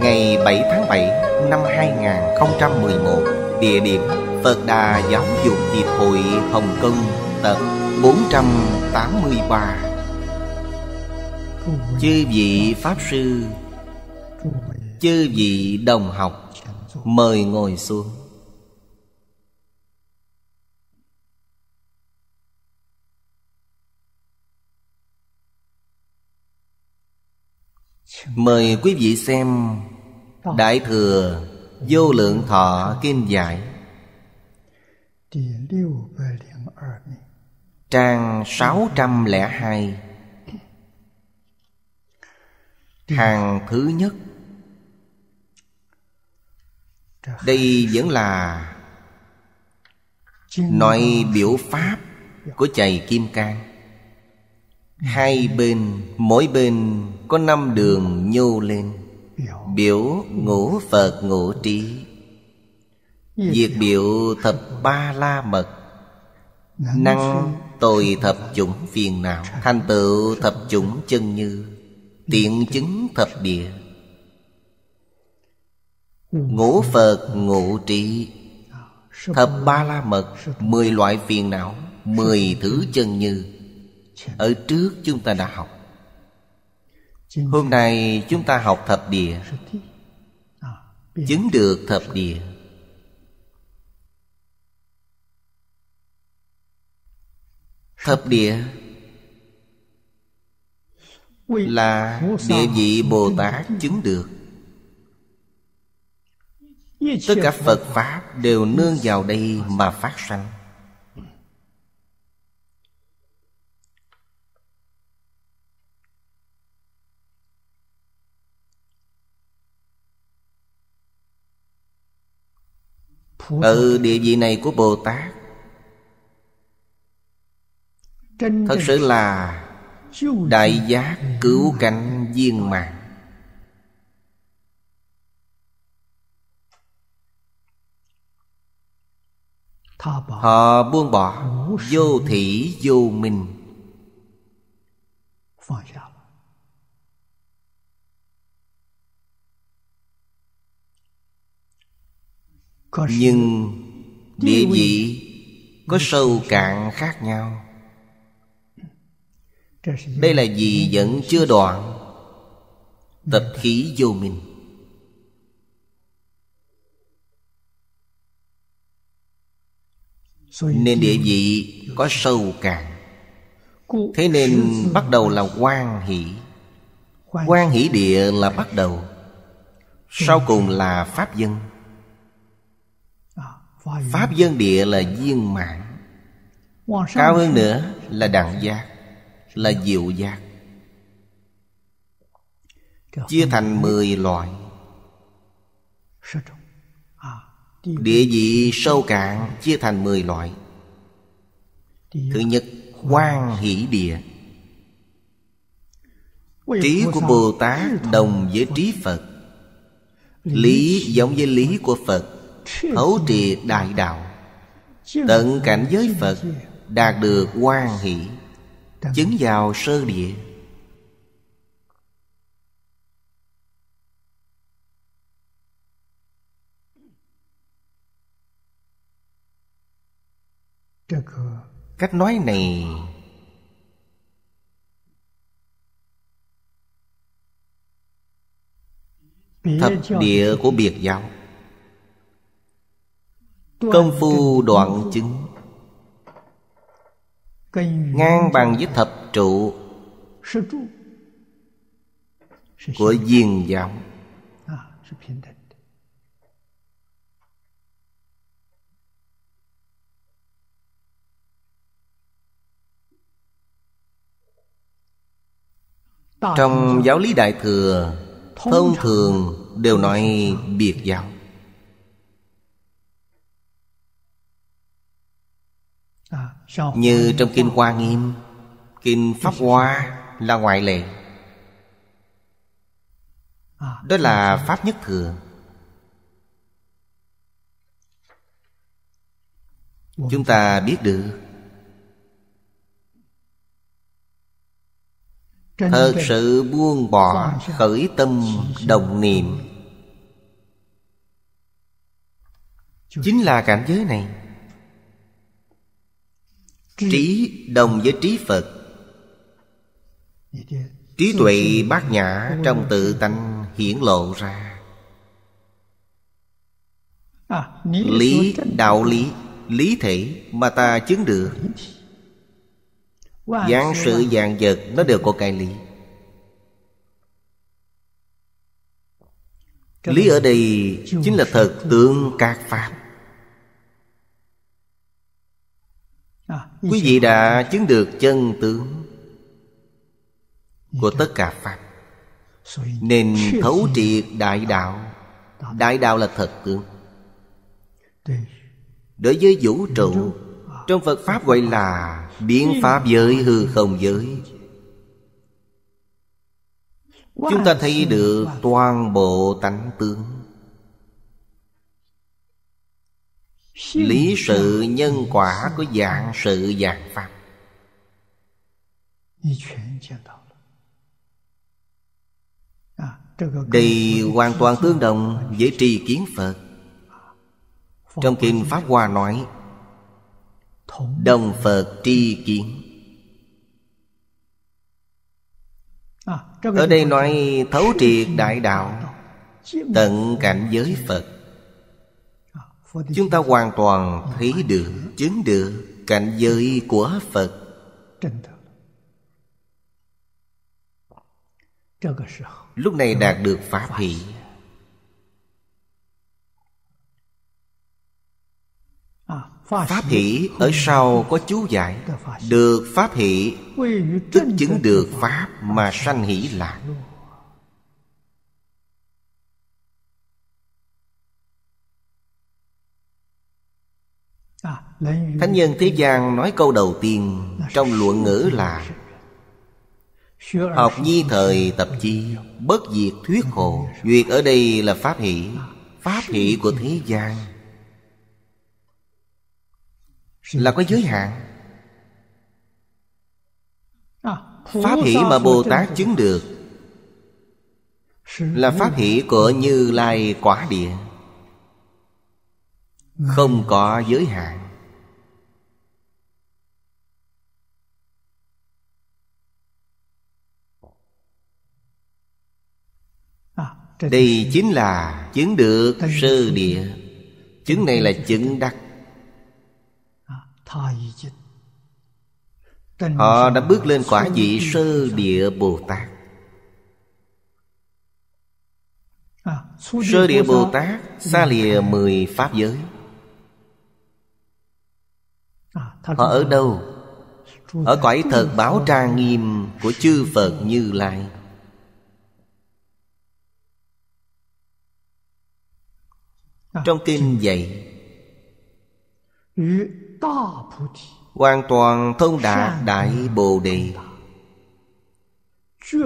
ngày 7 tháng 7 năm 2011, địa điểm Phật Đà Giáo dục Hiệp hội Hồng Kông, tập 483. Chư vị Pháp Sư, chư vị đồng học, mời ngồi xuống. Mời quý vị xem Đại Thừa Vô Lượng Thọ Kinh Giải Trang 602 Hàng thứ nhất Đây vẫn là Nói biểu pháp của chày kim cang Hai bên, mỗi bên có năm đường nhô lên biểu ngũ phật ngũ trí diệt biểu thập ba la mật năng tồi thập chủng phiền não thành tựu thập chủng chân như tiện chứng thập địa ngũ phật ngũ trí ờ, thập ba la mật mười loại phiền não mười thứ chân như ở trước chúng ta đã học Hôm nay chúng ta học thập địa à, Chứng được thập địa Thập địa Là địa vị Bồ Tát chứng được Tất cả Phật Pháp đều nương vào đây mà phát sanh Ở ừ, địa vị này của Bồ Tát Thật sự là Đại giác cứu cánh viên mạng Họ buông bỏ Vô thị vô minh nhưng địa vị có sâu cạn khác nhau đây là gì vẫn chưa đoạn tập khí vô minh nên địa vị có sâu cạn thế nên bắt đầu là quan hỷ quan hỷ địa là bắt đầu sau cùng là pháp dân Pháp dân địa là viên mạng, Cao hơn nữa là đẳng giác Là diệu giác Chia thành mười loại à, Địa vị sâu cạn chia thành mười loại Thứ nhất quan hỷ địa Trí của Bồ Tát đồng với trí Phật Lý giống với lý của Phật thấu trì đại đạo Tận cảnh giới Phật Đạt được quan hỷ Chứng vào sơ địa Cách nói này Thập địa của biệt giáo Công phu đoạn chứng Ngang bằng với thập trụ Của diền giáo à, Trong giáo lý Đại Thừa Thông thường đều nói biệt giáo Như trong Kinh Hoa Nghiêm Kinh Pháp Hoa là ngoại lệ Đó là Pháp Nhất Thừa Chúng ta biết được Thật sự buông bỏ khởi tâm đồng niệm Chính là cảnh giới này trí đồng với trí phật trí tuệ bát nhã trong tự tánh hiển lộ ra lý đạo lý lý thể mà ta chứng được dạng sự dạng vật nó đều có cái lý lý ở đây chính là thật tượng các pháp Quý vị đã chứng được chân tướng Của tất cả Pháp Nên thấu triệt đại đạo Đại đạo là thật tướng Đối với vũ trụ Trong Phật Pháp gọi là Biến Pháp giới hư không giới Chúng ta thấy được toàn bộ tánh tướng lý sự nhân quả của dạng sự dạng pháp đây à, hoàn toàn tương đồng với tri kiến phật trong kinh pháp hoa nói đồng phật tri kiến à, ở đây nói thấu triệt đại đạo tận cảnh giới phật chúng ta hoàn toàn thấy được chứng được cảnh giới của phật lúc này đạt được pháp hỷ Pháp hỷ ở sau có chú giải Được pháp hỷ Tức chứng được Pháp mà sanh hỷ lạc Thánh nhân thế gian nói câu đầu tiên Trong luận ngữ là Học nhi thời tập chi Bất diệt thuyết hồ Duyệt ở đây là pháp hỷ Pháp hỷ của thế gian Là có giới hạn Pháp hỷ mà Bồ Tát chứng được Là pháp hỷ của Như Lai Quả Địa Không có giới hạn Đây chính là chứng được sơ địa Chứng này là chứng đắc à, Họ đã bước lên quả vị à, sơ địa Bồ Tát Sơ địa Bồ Tát Xa lìa mười Pháp giới à, Họ ở đâu? Ở cõi thật báo trang nghiêm Của chư Phật Như Lai Trong kinh dạy Hoàn toàn thông đạt Đại Bồ Đề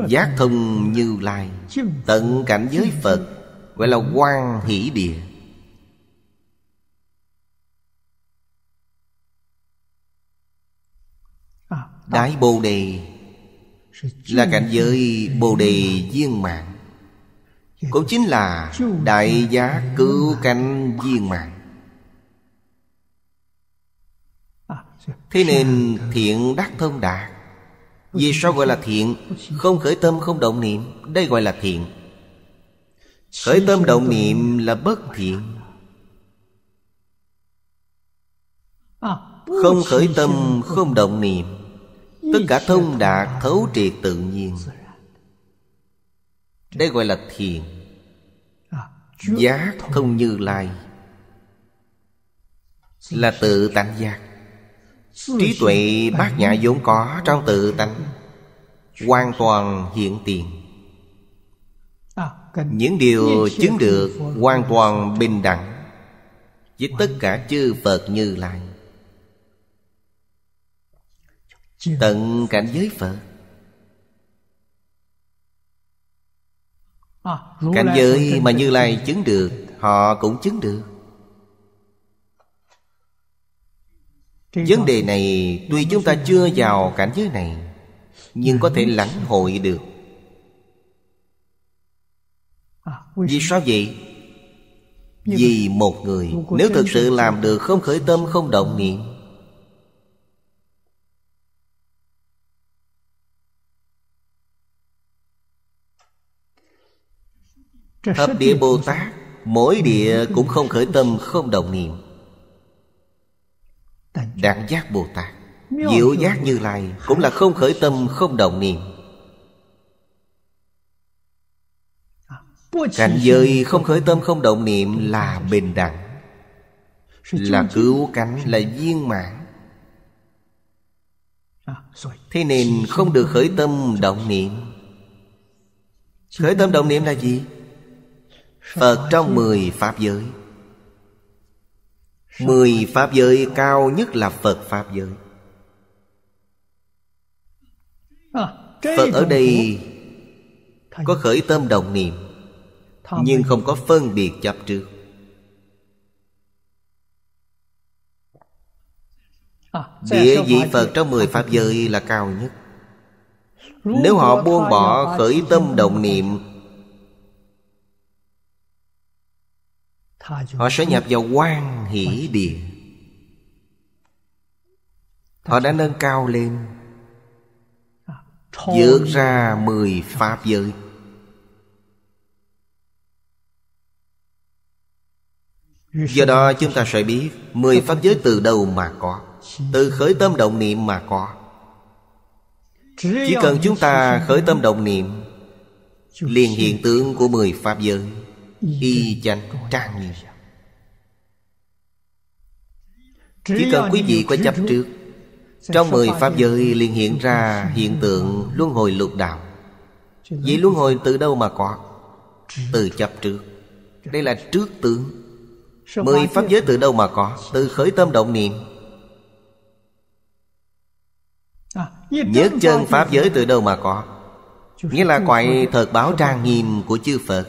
Giác thông như lai Tận cảnh giới Phật Gọi là quan hỷ địa à, Đại à. Bồ Đề Là cảnh giới Bồ Đề viên mạng cũng chính là đại giá cứu cánh viên mạng thế nên thiện đắc thông đạt vì sao gọi là thiện không khởi tâm không động niệm đây gọi là thiện khởi tâm động niệm là bất thiện không khởi tâm không động niệm tất cả thông đạt thấu triệt tự nhiên đây gọi là thiền Giác không như lai Là tự tánh giác Trí tuệ bát nhã vốn có trong tự tánh Hoàn toàn hiện tiền à, Những điều chứng được hoàn toàn bình đẳng Với tất cả chư Phật như lai Tận cảnh giới Phật À, cảnh giới mà Như Lai chứng được Họ cũng chứng được Vấn đề này tuy chúng ta chưa vào cảnh giới này Nhưng có thể lãnh hội được à, Vì sao vậy? Vì một người Nếu thực sự làm được không khởi tâm không động niệm Thập địa Bồ Tát Mỗi địa cũng không khởi tâm không đồng niệm Đẳng giác Bồ Tát Diệu giác Như Lai Cũng là không khởi tâm không đồng niệm à, Cảnh giới không khởi tâm không động niệm là bình đẳng Là cứu cánh, là viên mãn à, Thế nên không được khởi tâm động niệm Khởi tâm động niệm là gì? Phật trong mười Pháp giới Mười Pháp giới cao nhất là Phật Pháp giới à, Phật ở đây có khởi tâm đồng niệm Nhưng không có phân biệt chấp trước à, Địa vị Phật trong mười Pháp giới là cao nhất Nếu họ buông bỏ khởi tâm động niệm Họ sẽ nhập vào quan hỷ địa Họ đã nâng cao lên vượt à, ra mười pháp giới Do đó chúng ta sẽ biết Mười pháp giới từ đâu mà có Từ khởi tâm động niệm mà có Chỉ cần chúng ta khởi tâm động niệm Liền hiện tượng của mười pháp giới y chánh trang nghiêm chỉ cần quý vị có chấp trước Trong mười Pháp giới liền hiện ra hiện tượng luân hồi lục đạo Vậy luân hồi từ đâu mà có Từ chấp trước Đây là trước tướng Mười Pháp giới từ đâu mà có Từ khởi tâm động niệm à, Nhất chân Pháp giới từ đâu mà có Nghĩa là quại thật báo trang nghiêm của chư Phật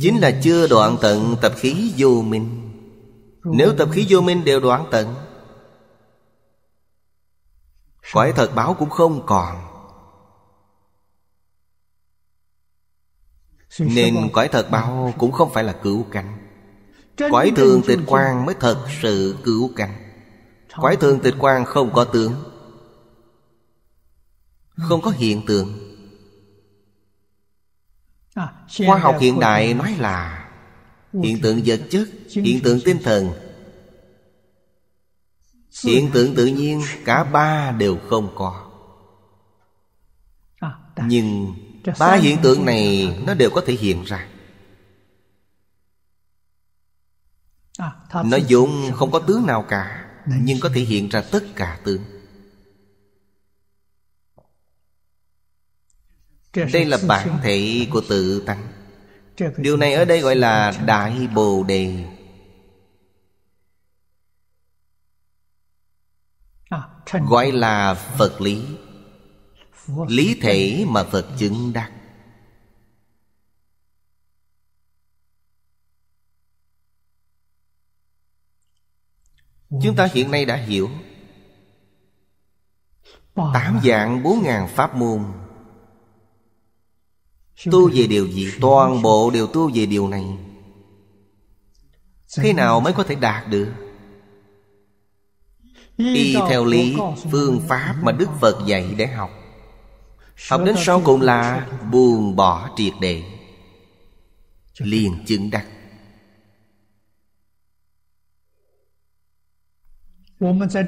Chính là chưa đoạn tận tập khí vô minh Nếu tập khí vô minh đều đoạn tận Cõi thật báo cũng không còn Nên cõi thật báo cũng không phải là cứu cánh Cõi thường tịch quan mới thật sự cứu cánh Cõi thường tịch quan không có tướng Không có hiện tượng À, khoa học hiện đại nói là hiện tượng vật chất hiện tượng tinh thần hiện tượng tự nhiên cả ba đều không có à, nhưng ba hiện tượng này nó đều có thể hiện ra à, nó vốn không có tướng nào cả nhưng có thể hiện ra tất cả tướng đây là bản thể của tự tánh điều này ở đây gọi là đại bồ đề à, gọi là phật lý lý thể mà phật chứng đắc chúng ta hiện nay đã hiểu tám dạng bốn ngàn pháp môn Tu về điều gì Toàn bộ đều tu về điều này Thế nào mới có thể đạt được Y theo lý Phương pháp mà Đức Phật dạy để học Học đến sau cùng là Buồn bỏ triệt để Liền chứng đắc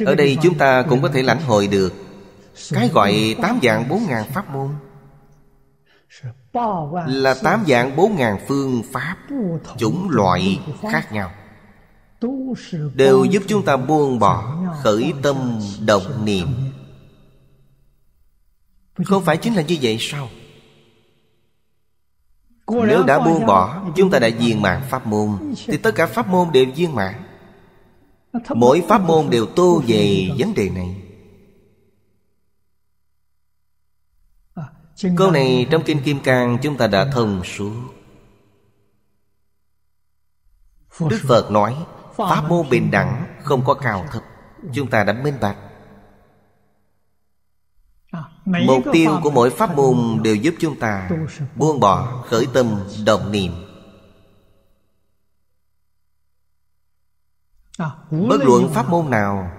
Ở đây chúng ta cũng có thể lãnh hội được Cái gọi tám dạng bốn ngàn pháp môn là tám dạng bốn ngàn phương pháp chủng loại khác nhau đều giúp chúng ta buông bỏ khởi tâm động niệm không phải chính là như vậy sao nếu đã buông bỏ Chúng ta đã viên mạng pháp môn Thì tất cả pháp môn đều viên mạng Mỗi pháp môn đều tô về vấn đề này Câu này trong Kinh Kim Cang chúng ta đã thông suốt Đức Phật nói Pháp môn bình đẳng không có cao thấp Chúng ta đã minh bạch à, Mục tiêu của mỗi pháp môn đều giúp chúng ta Buông bỏ khởi tâm động niệm à, Bất luận pháp môn nào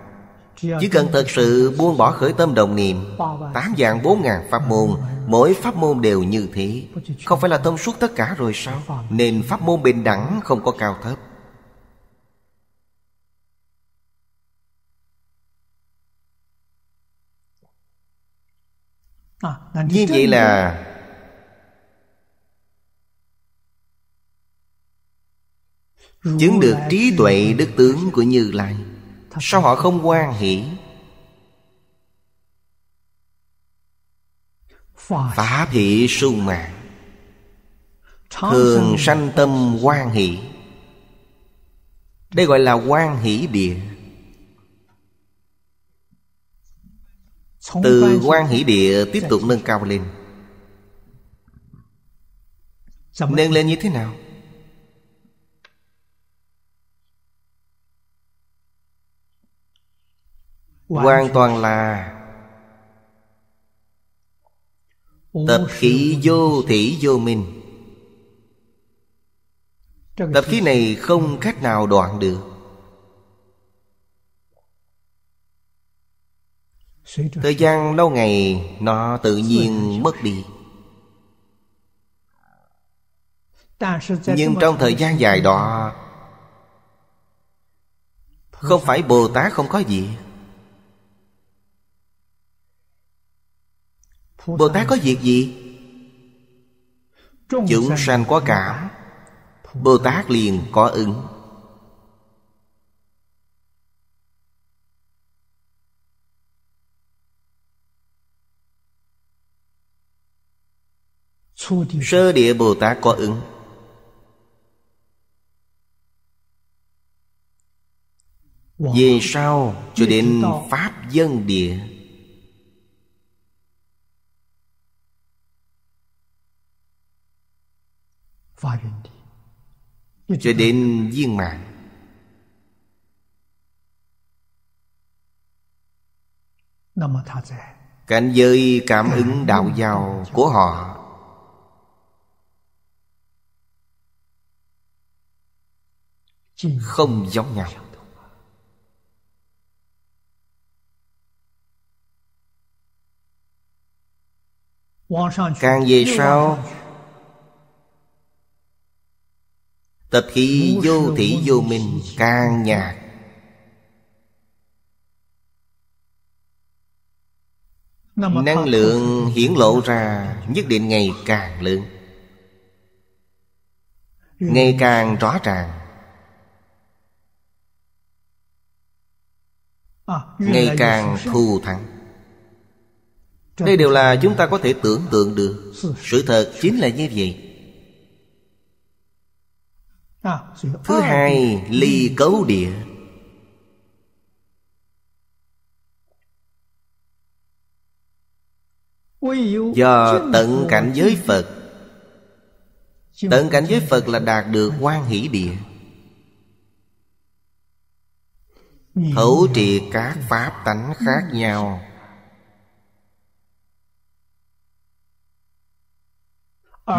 chỉ cần thật sự buông bỏ khởi tâm đồng niệm Tám dạng bốn ngàn pháp môn Mỗi pháp môn đều như thế Không phải là thông suốt tất cả rồi sao Nên pháp môn bình đẳng không có cao thấp à, Như vậy là Chứng được trí tuệ đức tướng của Như Lai Sao họ không quan hỷ Phá hỷ sưu mạng Thường sanh tâm quan hỷ Đây gọi là quan hỷ địa Từ quan hỷ địa tiếp dạ. tục nâng cao lên dạ, Nâng lên như thế nào hoàn toàn là tập khí vô thủy vô minh tập khí này không cách nào đoạn được thời gian lâu ngày nó tự nhiên mất đi nhưng trong thời gian dài đó không phải bồ tát không có gì Bồ Tát có việc gì? Chúng sanh có cảm Bồ Tát liền có ứng Sơ địa Bồ Tát có ứng Về sau cho đến Pháp dân địa Cho đến viên mạng Cảnh giới cảm ứng đạo giàu của họ Không giống nhau Càng về sau Tập khí vô thị vô minh càng nhạt Năng lượng hiển lộ ra nhất định ngày càng lớn Ngày càng rõ ràng Ngày càng thù thắng Đây đều là chúng ta có thể tưởng tượng được Sự thật chính là như vậy Thứ hai ly ừ. cấu địa Do tận cảnh giới Phật Tận cảnh giới Phật là đạt được quan hỷ địa Thấu triệt các pháp tánh khác nhau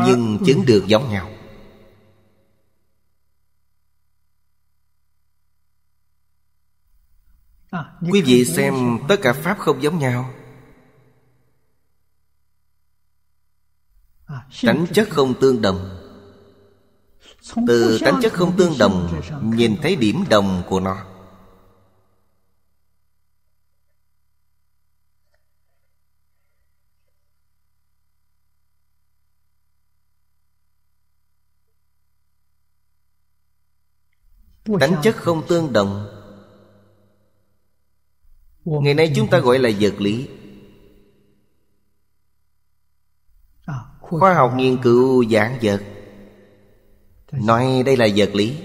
Nhưng chứng được giống nhau À, quý vị xem tất cả pháp không giống nhau à, tánh chất không tương đồng từ tánh chất không tương đồng nhìn thấy điểm đồng của nó tánh chất không tương đồng ngày nay chúng ta gọi là vật lý à, khoa học nghiên cứu giảng vật nói đây là vật lý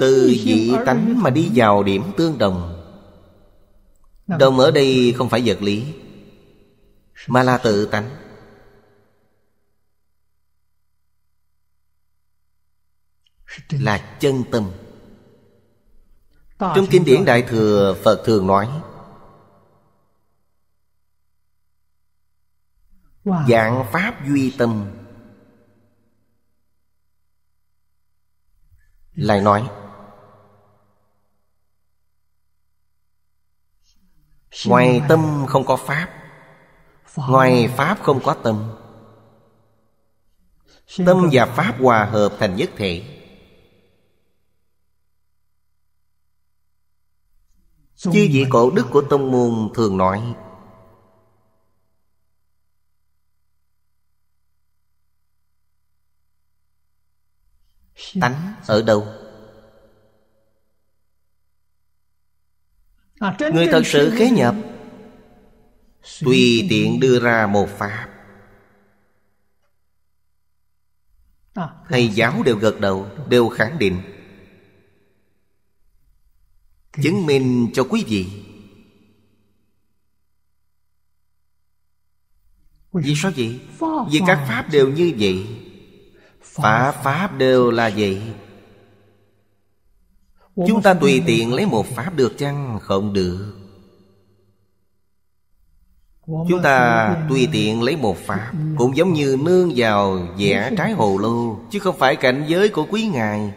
từ vị tánh mà đi vào điểm tương đồng đồng ở đây không phải vật lý mà là tự tánh là chân tâm trong kinh điển đại thừa phật thường nói dạng pháp duy tâm lại nói ngoài tâm không có pháp ngoài pháp không có tâm tâm và pháp hòa hợp thành nhất thể Chư vị cổ đức của tông môn thường nói Tánh ở đâu? Người thật sự khế nhập Tùy tiện đưa ra một pháp Thầy giáo đều gật đầu Đều khẳng định chứng minh cho quý vị vì sao vậy vì các pháp đều như vậy pháp pháp đều là vậy chúng ta tùy tiện lấy một pháp được chăng không được chúng ta tùy tiện lấy một pháp ừ. cũng giống như nương vào vẻ trái hồ lô chứ không phải cảnh giới của quý ngài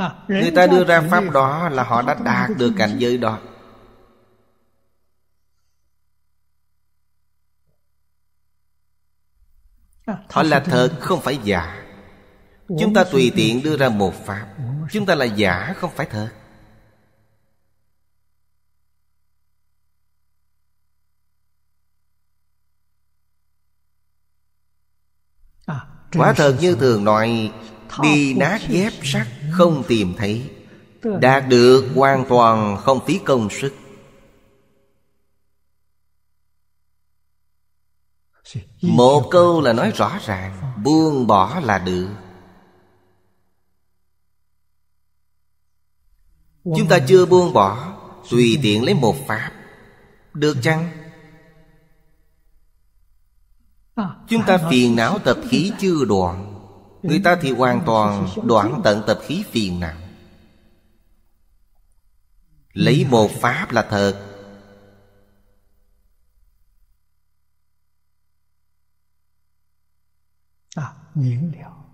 À, Người ta đưa ra pháp đó là họ đã đạt được cảnh giới đó à, Họ là thật không phải giả Chúng ta tùy tiện đưa ra một pháp Chúng ta là giả không phải thật à, Quả thật như thường nói Đi nát dép sắt không tìm thấy Đạt được hoàn toàn không phí công sức Một câu là nói rõ ràng Buông bỏ là được Chúng ta chưa buông bỏ Tùy tiện lấy một pháp Được chăng? À, Chúng ta phiền não tập khí chưa đoạn Người ta thì hoàn toàn đoạn tận tập khí phiền não Lấy một pháp là thật à,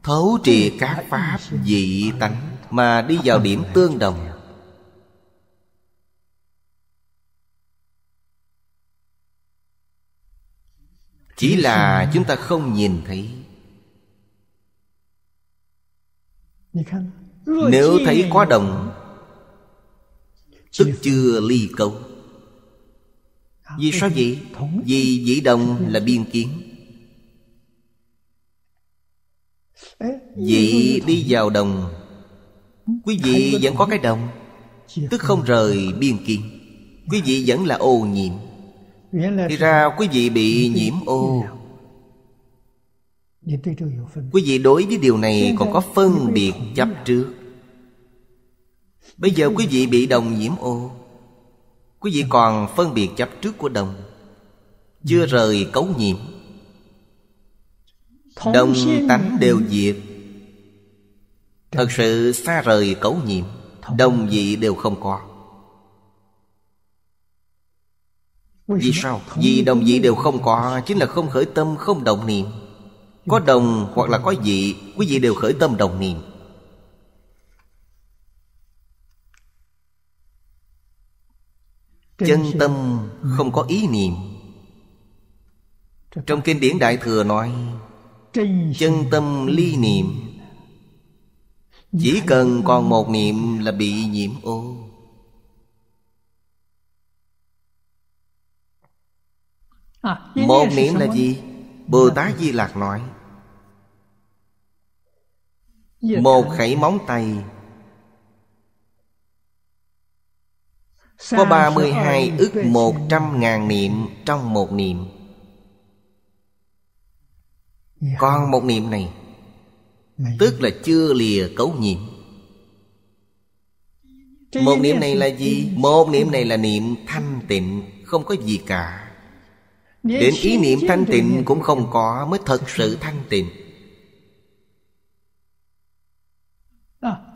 Thấu triệt các pháp dị tánh Mà đi vào điểm tương đồng Chỉ là chúng ta không nhìn thấy Nếu thấy quá đồng Tức chưa ly câu à, Vì sao vậy? Vì dĩ đồng là biên kiến Dị đi vào đồng Quý vị vẫn có cái đồng Tức không rời biên kiến Quý vị vẫn là ô nhiễm Thì ra quý vị bị nhiễm ô Quý vị đối với điều này còn có phân biệt chấp trước Bây giờ quý vị bị đồng nhiễm ô Quý vị dạ. còn phân biệt chấp trước của đồng Chưa dạ. rời cấu nhiễm Đồng tánh đều diệt dạ. Thật sự xa rời cấu nhiễm Đồng vị đều không có Vì sao? Vì đồng vị đều không có Chính là không khởi tâm, không động niệm có đồng hoặc là có dị Quý vị đều khởi tâm đồng niệm Chân tâm không có ý niệm Trong kinh điển Đại Thừa nói Chân tâm ly niệm Chỉ cần còn một niệm là bị nhiễm ô à, Một niệm là gì? Bồ Tát Di Lạc nói một khẩy móng tay có ba mươi 32 ức trăm ngàn niệm trong một niệm Còn một niệm này Tức là chưa lìa cấu nhiệm Một niệm này là gì? Một niệm này là niệm thanh tịnh Không có gì cả Đến ý niệm thanh tịnh cũng không có Mới thật sự thanh tịnh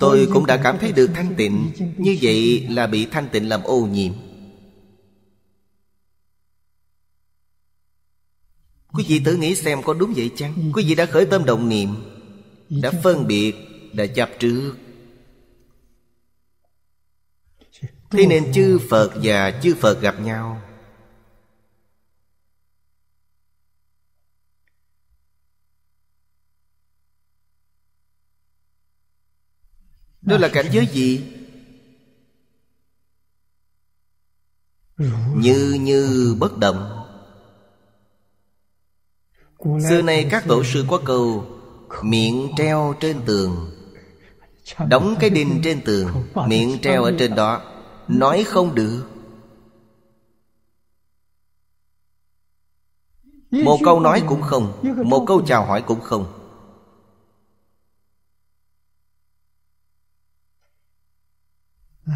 Tôi cũng đã cảm thấy được thanh tịnh Như vậy là bị thanh tịnh làm ô nhiễm Quý vị tự nghĩ xem có đúng vậy chăng Quý vị đã khởi tâm đồng niệm Đã phân biệt Đã chấp trước Thế nên chư Phật và chư Phật gặp nhau Đó là cảnh giới gì? Như như bất động Xưa nay các tổ sư có câu Miệng treo trên tường Đóng cái đinh trên tường Miệng treo ở trên đó Nói không được Một câu nói cũng không Một câu chào hỏi cũng không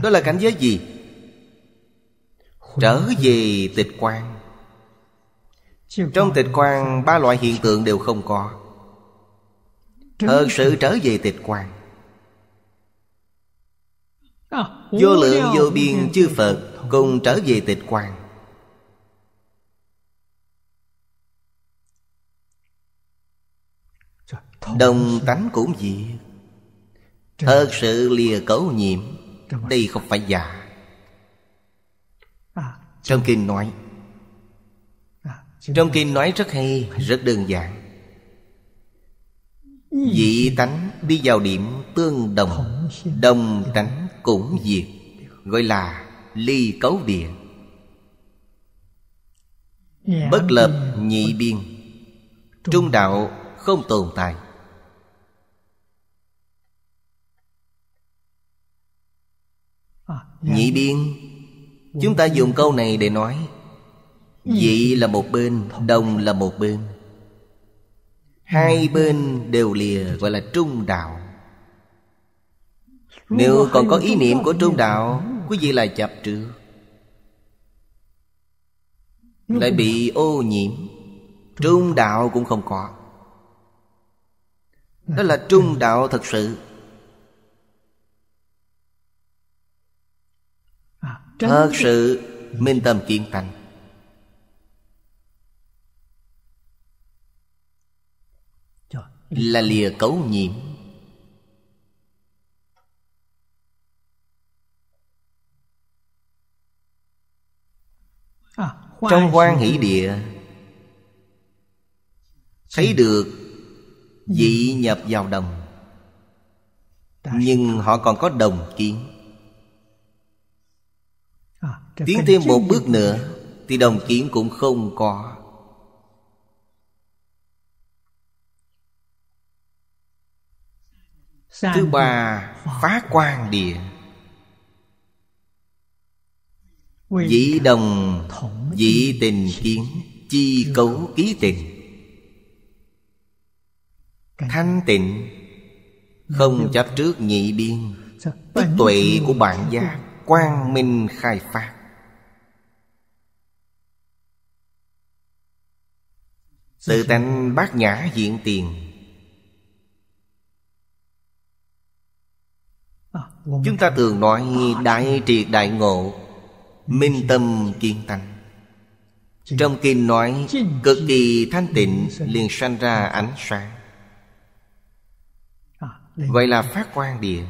đó là cảnh giới gì trở về tịch quan trong tịch quan ba loại hiện tượng đều không có thật sự trở về tịch quan vô lượng vô biên chư phật cùng trở về tịch quan đồng tánh cũng gì thật sự lìa cấu nhiệm đây không phải giả à, Trong kinh nói à, Trong kinh nói rất hay Rất đơn giản Dị tánh đi vào điểm tương đồng Đồng tánh cũng diệt Gọi là ly cấu địa Bất lập nhị biên Trung đạo không tồn tại Nhị biên Chúng ta dùng câu này để nói Dị là một bên Đồng là một bên Hai bên đều lìa gọi là trung đạo Nếu còn có ý niệm của trung đạo Quý vị là chập trước Lại bị ô nhiễm Trung đạo cũng không có Đó là trung đạo thật sự thật sự minh tâm kiến tánh là lìa cấu nhiễm à, trong quan hỷ địa thấy được vị nhập vào đồng nhưng họ còn có đồng kiến tiến thêm một bước nữa thì đồng kiến cũng không có thứ ba phá quan địa dĩ đồng dĩ tình kiến chi cấu ký tình thanh tịnh không chấp trước nhị biên tức tuệ của bạn gia quang minh khai phát Tự tánh bát nhã diện tiền Chúng ta thường nói đại triệt đại ngộ Minh tâm kiên tánh Trong kinh nói cực kỳ thanh tịnh liền sanh ra ánh sáng Vậy là phát quan địa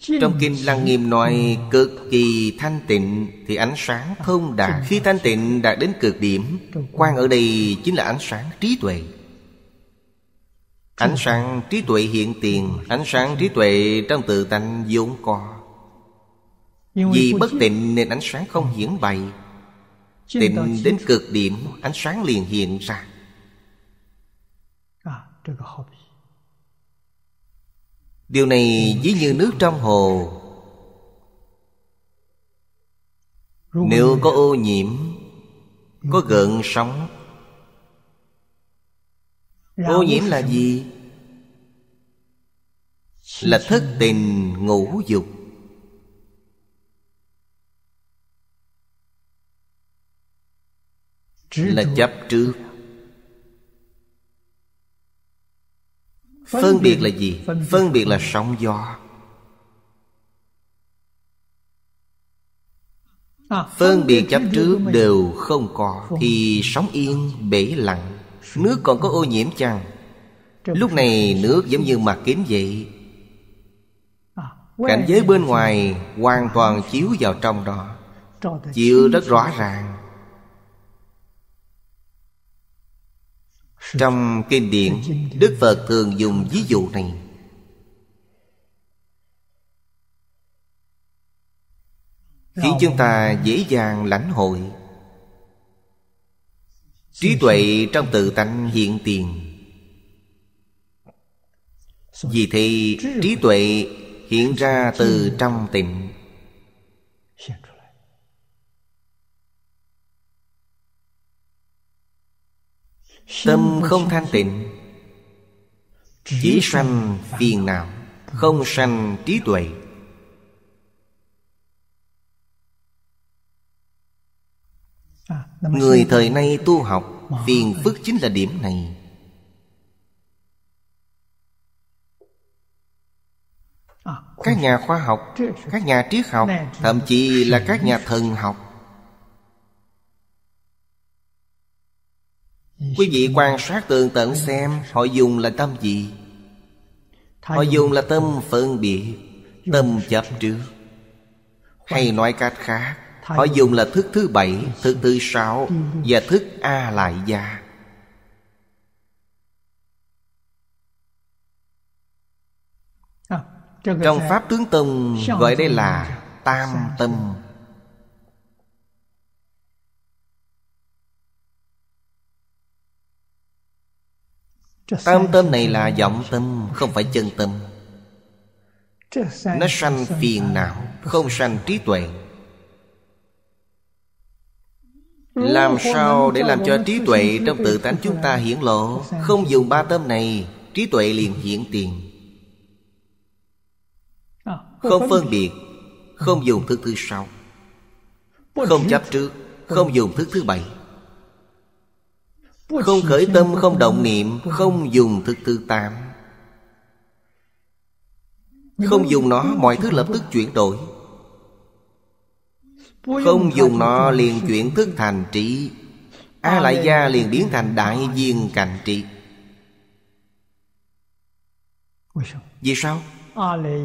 trong kinh Lăng Nghiêm nói cực kỳ thanh tịnh Thì ánh sáng không đạt Khi thanh tịnh đạt đến cực điểm Quan ở đây chính là ánh sáng trí tuệ Ánh sáng trí tuệ hiện tiền Ánh sáng trí tuệ trong tự tánh vốn có Vì bất tịnh nên ánh sáng không hiển bày Tịnh đến cực điểm Ánh sáng liền hiện ra à, điều này ví như nước trong hồ nếu có ô nhiễm có gợn sóng ô nhiễm là gì là thất tình ngũ dục là chấp trước Phân biệt là gì? Phân biệt là sóng gió à, Phân biệt chấp trước đều không có Thì sóng yên bể lặng Nước còn có ô nhiễm chăng? Lúc này nước giống như mặt kính vậy à, Cảnh giới bên ngoài hoàn toàn chiếu vào trong đó Chiếu rất rõ ràng Trong kinh điển Đức Phật thường dùng ví dụ này Khiến chúng ta dễ dàng lãnh hội Trí tuệ trong tự tánh hiện tiền Vì thì trí tuệ hiện ra từ trong tịnh Tâm không thanh tịnh Chỉ sanh phiền não Không sanh trí tuệ Người thời nay tu học Phiền phức chính là điểm này Các nhà khoa học Các nhà triết học Thậm chí là các nhà thần học Quý vị quan sát tường tận xem Họ dùng là tâm gì Họ dùng là tâm phân biệt Tâm chấp trước Hay nói cách khác Họ dùng là thức thứ bảy Thức thứ sáu ừ, ừ. Và thức A lại gia à, Trong Pháp Tướng Tông gọi đây là Tam Tâm Tam tâm này là vọng tâm Không phải chân tâm Nó sanh phiền não Không sanh trí tuệ Làm sao để làm cho trí tuệ Trong tự tánh chúng ta hiển lộ Không dùng ba tâm này Trí tuệ liền hiển tiền à, Không phân biệt Không dùng thứ thứ sau Không chấp trước Không dùng thứ thứ bảy không khởi tâm không động niệm Không dùng thực tư tạm Không dùng nó mọi thứ lập tức chuyển đổi Không dùng nó liền chuyển thức thành trí A lại gia liền biến thành đại viên cảnh trị Vì sao?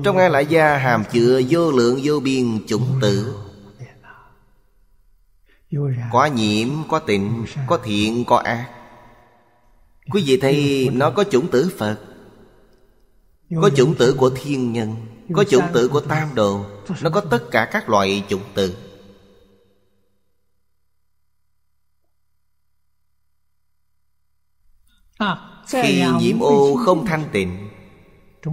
Trong A lại gia hàm chứa vô lượng vô biên chủng tử có nhiễm có tịnh có thiện có ác quý vị thấy nó có chủng tử phật có chủng tử của thiên nhân có chủng tử của tam đồ nó có tất cả các loại chủng tử à, khi nhiễm ô không thanh tịnh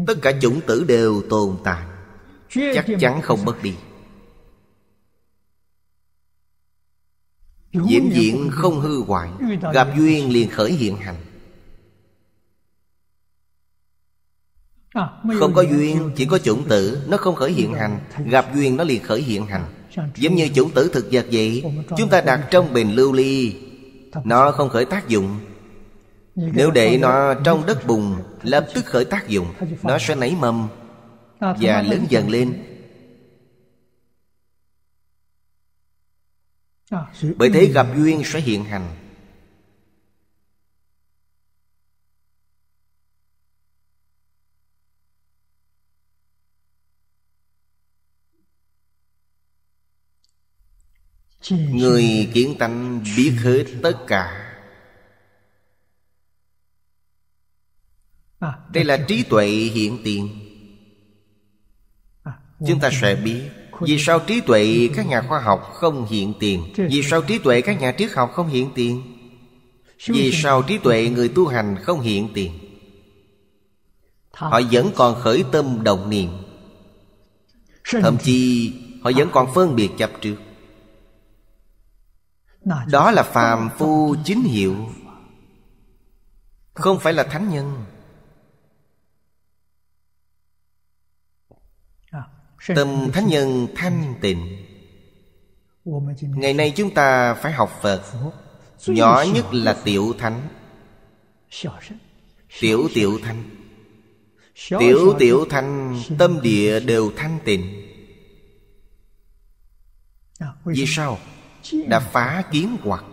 tất cả chủng tử đều tồn tại chắc chắn không mất đi diễn diện không hư hoại gặp duyên liền khởi hiện hành à, không có duyên chỉ có chủng tử nó không khởi hiện hành gặp duyên nó liền khởi hiện hành giống như chủng tử thực vật vậy chúng ta đặt trong bình lưu ly nó không khởi tác dụng nếu để nó trong đất bùn lập tức khởi tác dụng nó sẽ nảy mầm và lớn dần lên À, bởi thế gặp duyên sẽ hiện hành người kiến tánh biết hết tất cả à, đây là trí tuệ hiện tiền à, chúng ta sẽ biết vì sao trí tuệ các nhà khoa học không hiện tiền vì sao trí tuệ các nhà triết học không hiện tiền vì sao trí tuệ người tu hành không hiện tiền họ vẫn còn khởi tâm đồng niệm thậm chí họ vẫn còn phân biệt chấp trước đó là phàm phu chính hiệu không phải là thánh nhân Tâm thánh nhân thanh tịnh Ngày nay chúng ta phải học Phật Nhỏ nhất là tiểu thánh Tiểu tiểu thanh Tiểu tiểu thanh Tâm địa đều thanh tịnh à, Vì sao? Đã phá kiến hoặc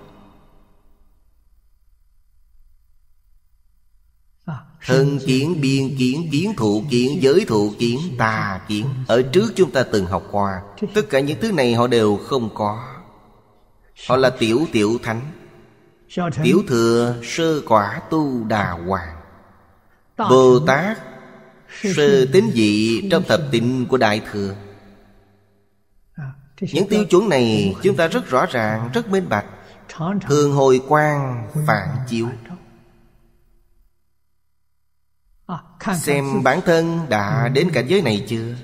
Thân kiến, biên kiến, kiến thụ kiến, giới thụ kiến, tà kiến Ở trước chúng ta từng học qua Tất cả những thứ này họ đều không có Họ là tiểu tiểu thánh Tiểu thừa sơ quả tu đà hoàng Bồ Tát Sơ tính dị trong thập tịnh của Đại Thừa Những tiêu chuẩn này chúng ta rất rõ ràng, rất minh bạch Thường hồi quang phản chiếu Xem bản thân đã ừ. đến cảnh giới này chưa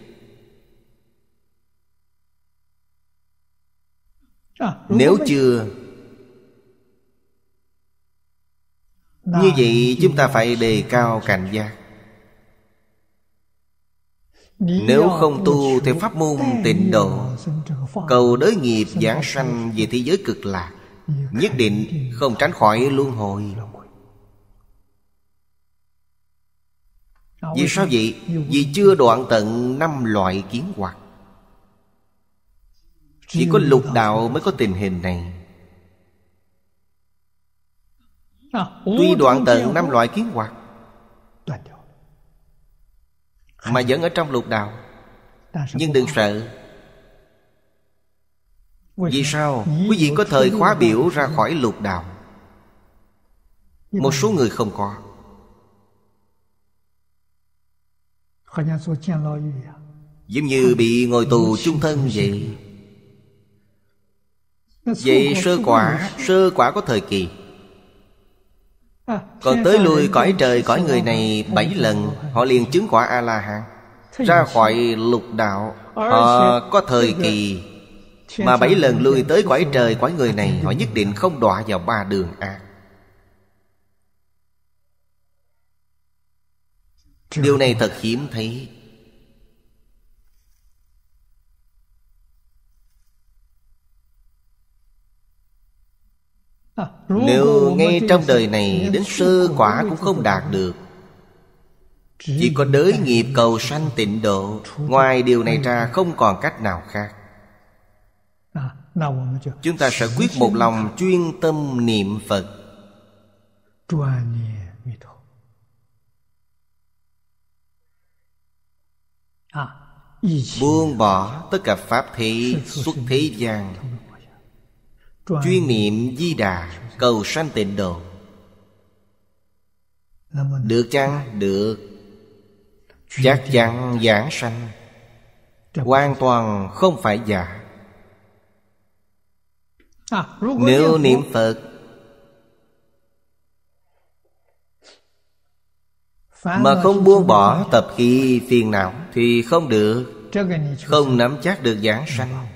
à, Nếu chưa Như vậy chúng ta phải đề cao cảnh giác Nếu không tu theo pháp môn tịnh độ Cầu đới nghiệp giảng sanh về thế giới cực lạc Nhất định không tránh khỏi luân hồi Vì sao vậy? Vì chưa đoạn tận năm loại kiến hoạt Chỉ có lục đạo mới có tình hình này à, Tuy đoạn tận năm loại kiến hoạt Mà vẫn ở trong lục đạo Nhưng đừng sợ Vì sao quý vị có thời khóa biểu ra khỏi lục đạo Một số người không có Giống như bị ngồi tù chung thân vậy Vậy sơ quả Sơ quả có thời kỳ à, Còn tới lui cõi trời cõi người này bảy lần Họ liền chứng quả A-la-hán Ra khỏi lục đạo Họ có thời kỳ Mà bảy lần lui tới cõi trời cõi người này Họ nhất định không đọa vào ba đường ác điều này thật hiếm thấy à, nếu ngay trong đời này đến sơ quả cũng không đạt được chỉ có đới nghiệp cầu sanh tịnh độ ngoài điều này ra không còn cách nào khác à, chúng ta sẽ quyết một lòng chuyên tâm niệm phật À. Buông bỏ tất cả pháp thị xuất thế gian Chuyên niệm di đà cầu sanh tịnh độ Được chăng? Được Chắc chắn giảng sanh Hoàn toàn không phải giả à, Nếu niệm Phật Mà không buông bỏ tập khí phiền não Thì không được Không nắm chắc được giảng sanh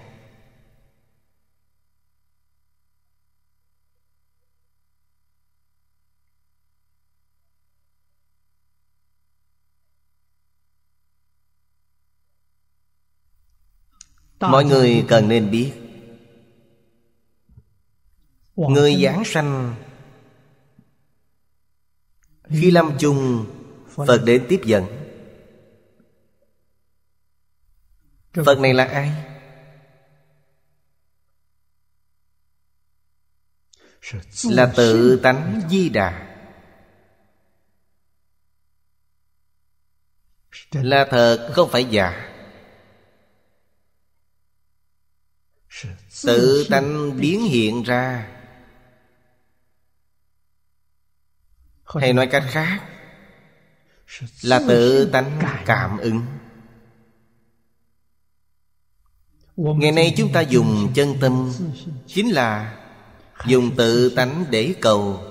Mọi người cần nên biết Người giảng sanh Khi lâm chung phật đến tiếp dẫn phật này là ai là tự tánh di đà là thật không phải giả tự tánh biến hiện ra hay nói cách khác là tự tánh cảm ứng ngày nay chúng ta dùng chân tâm chính là dùng tự tánh để cầu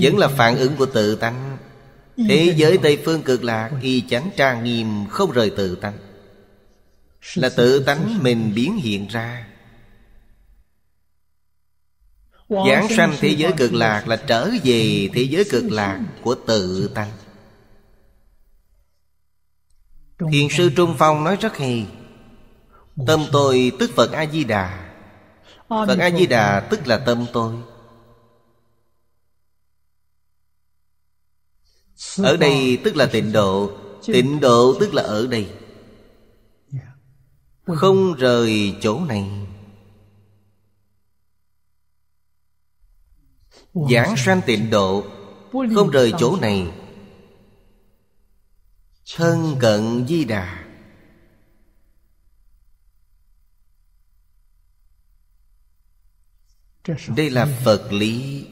vẫn là phản ứng của tự tánh thế giới tây phương cực lạc y chán trang nghiêm không rời tự tánh là tự tánh mình biến hiện ra Giảng sanh thế giới cực lạc là trở về thế giới cực lạc của tự tánh Thiền sư Trung Phong nói rất hay Tâm tôi tức Phật A-di-đà Phật A-di-đà tức là tâm tôi Ở đây tức là tịnh độ Tịnh độ tức là ở đây dạ. Không rời chỗ này Giảng sanh tịnh độ Không rời chỗ này Thân cận di đà Đây là Phật lý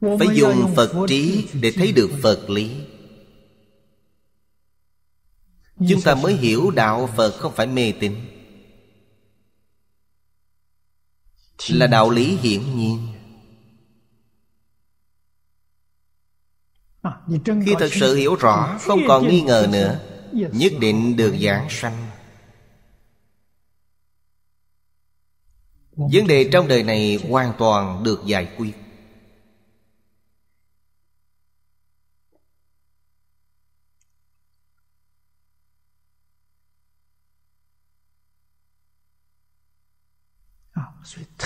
Phải dùng Phật trí để thấy được Phật lý Chúng ta mới hiểu đạo Phật không phải mê tín là đạo lý hiển nhiên à, khi thật sự hiểu rõ không còn nghi ngờ nữa nhất định được giảng sanh vấn đề trong đời này hoàn toàn được giải quyết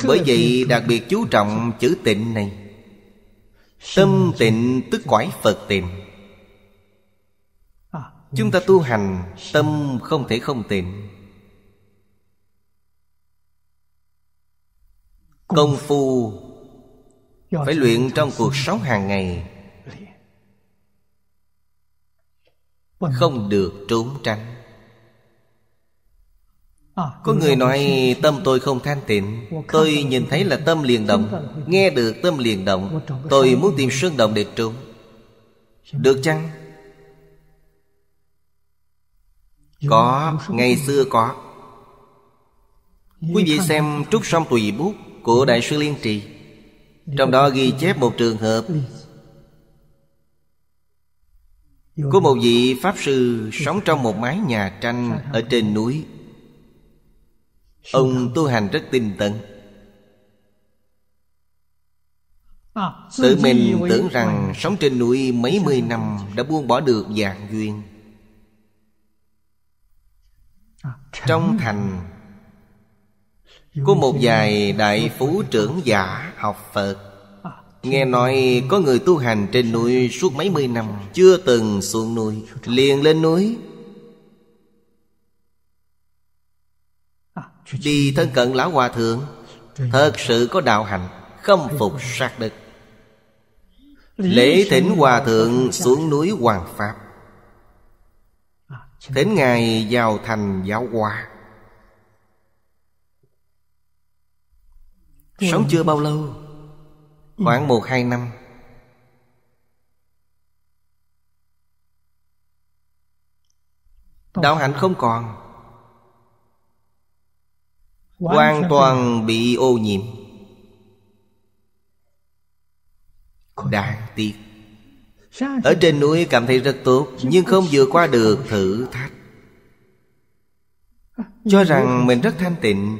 Bởi vậy đặc biệt chú trọng chữ tịnh này Tâm tịnh tức quải Phật tịnh Chúng ta tu hành Tâm không thể không tịnh Công phu Phải luyện trong cuộc sống hàng ngày Không được trốn tránh À, có người nói tâm tôi không thanh tịnh Tôi nhìn thấy là tâm liền động Nghe được tâm liền động Tôi muốn tìm sơn động để trốn Được chăng? Có, ngày xưa có Quý vị xem Trúc Song Tùy Bút của Đại sư Liên Trì Trong đó ghi chép một trường hợp Có một vị Pháp Sư sống trong một mái nhà tranh ở trên núi Ông tu hành rất tinh tấn à, Tự mình tưởng rằng sống trên núi mấy mươi năm Đã buông bỏ được dạng duyên à, Trong thành Có một vài đại phú trưởng giả học Phật à, Nghe nói có người tu hành trên núi suốt mấy mươi năm Chưa từng xuống núi Liền lên núi Đi thân cận lão hòa thượng Thật sự có đạo hạnh Khâm phục sát đức Lễ thỉnh hòa thượng xuống núi Hoàng Pháp Thỉnh Ngài vào thành giáo hòa Sống chưa bao lâu ừ. Khoảng một hai năm Đạo hạnh không còn hoàn toàn bị ô nhiễm đáng tiếc ở trên núi cảm thấy rất tốt nhưng không vượt qua được thử thách à, cho rằng mình rất thanh tịnh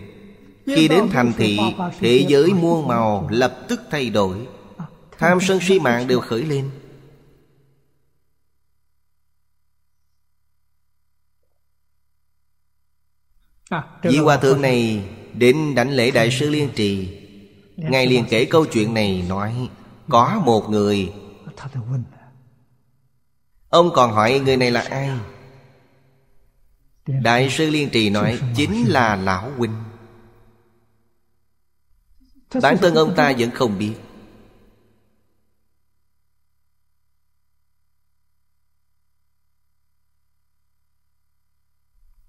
khi đến thành thị thế giới muôn màu lập tức thay đổi à, tham sân si mạng đều khởi lên Vị à, hòa thượng này đến đảnh lễ đại sư liên trì dạ, Ngài liền kể câu chuyện này nói Có một người à, Ông còn hỏi người này là ai dạ. Đại sư Liên Trì nói Chính là Lão Huynh Bản thân ông ta vẫn không biết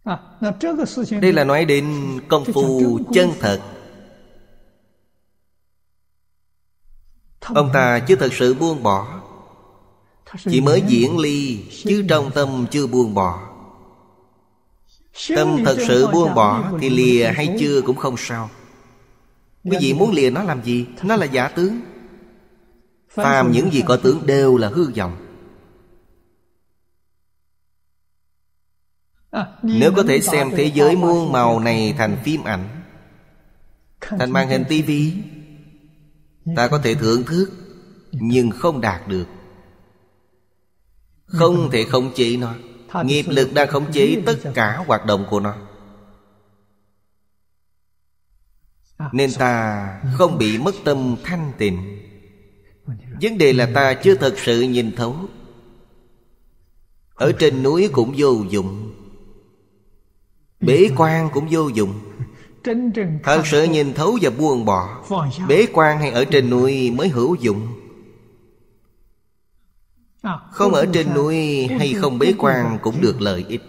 À, đây là nói đến công phu chân thật Ông ta chưa thật sự buông bỏ Chỉ mới diễn ly Chứ trong tâm chưa buông bỏ Tâm thật sự buông bỏ Thì lìa hay chưa cũng không sao Quý vị muốn lìa nó làm gì Nó là giả tướng Phàm những gì có tướng đều là hư vọng Nếu có thể xem thế giới muôn màu này thành phim ảnh Thành màn hình tivi Ta có thể thưởng thức Nhưng không đạt được Không thể khống chế nó Nghiệp lực đang khống chế tất cả hoạt động của nó Nên ta không bị mất tâm thanh tịnh Vấn đề là ta chưa thật sự nhìn thấu Ở trên núi cũng vô dụng Bế quan cũng vô dụng Thật sự nhìn thấu và buông bỏ Bế quan hay ở trên núi mới hữu dụng à, Không ở trên núi hay không bế quan cũng được lợi ích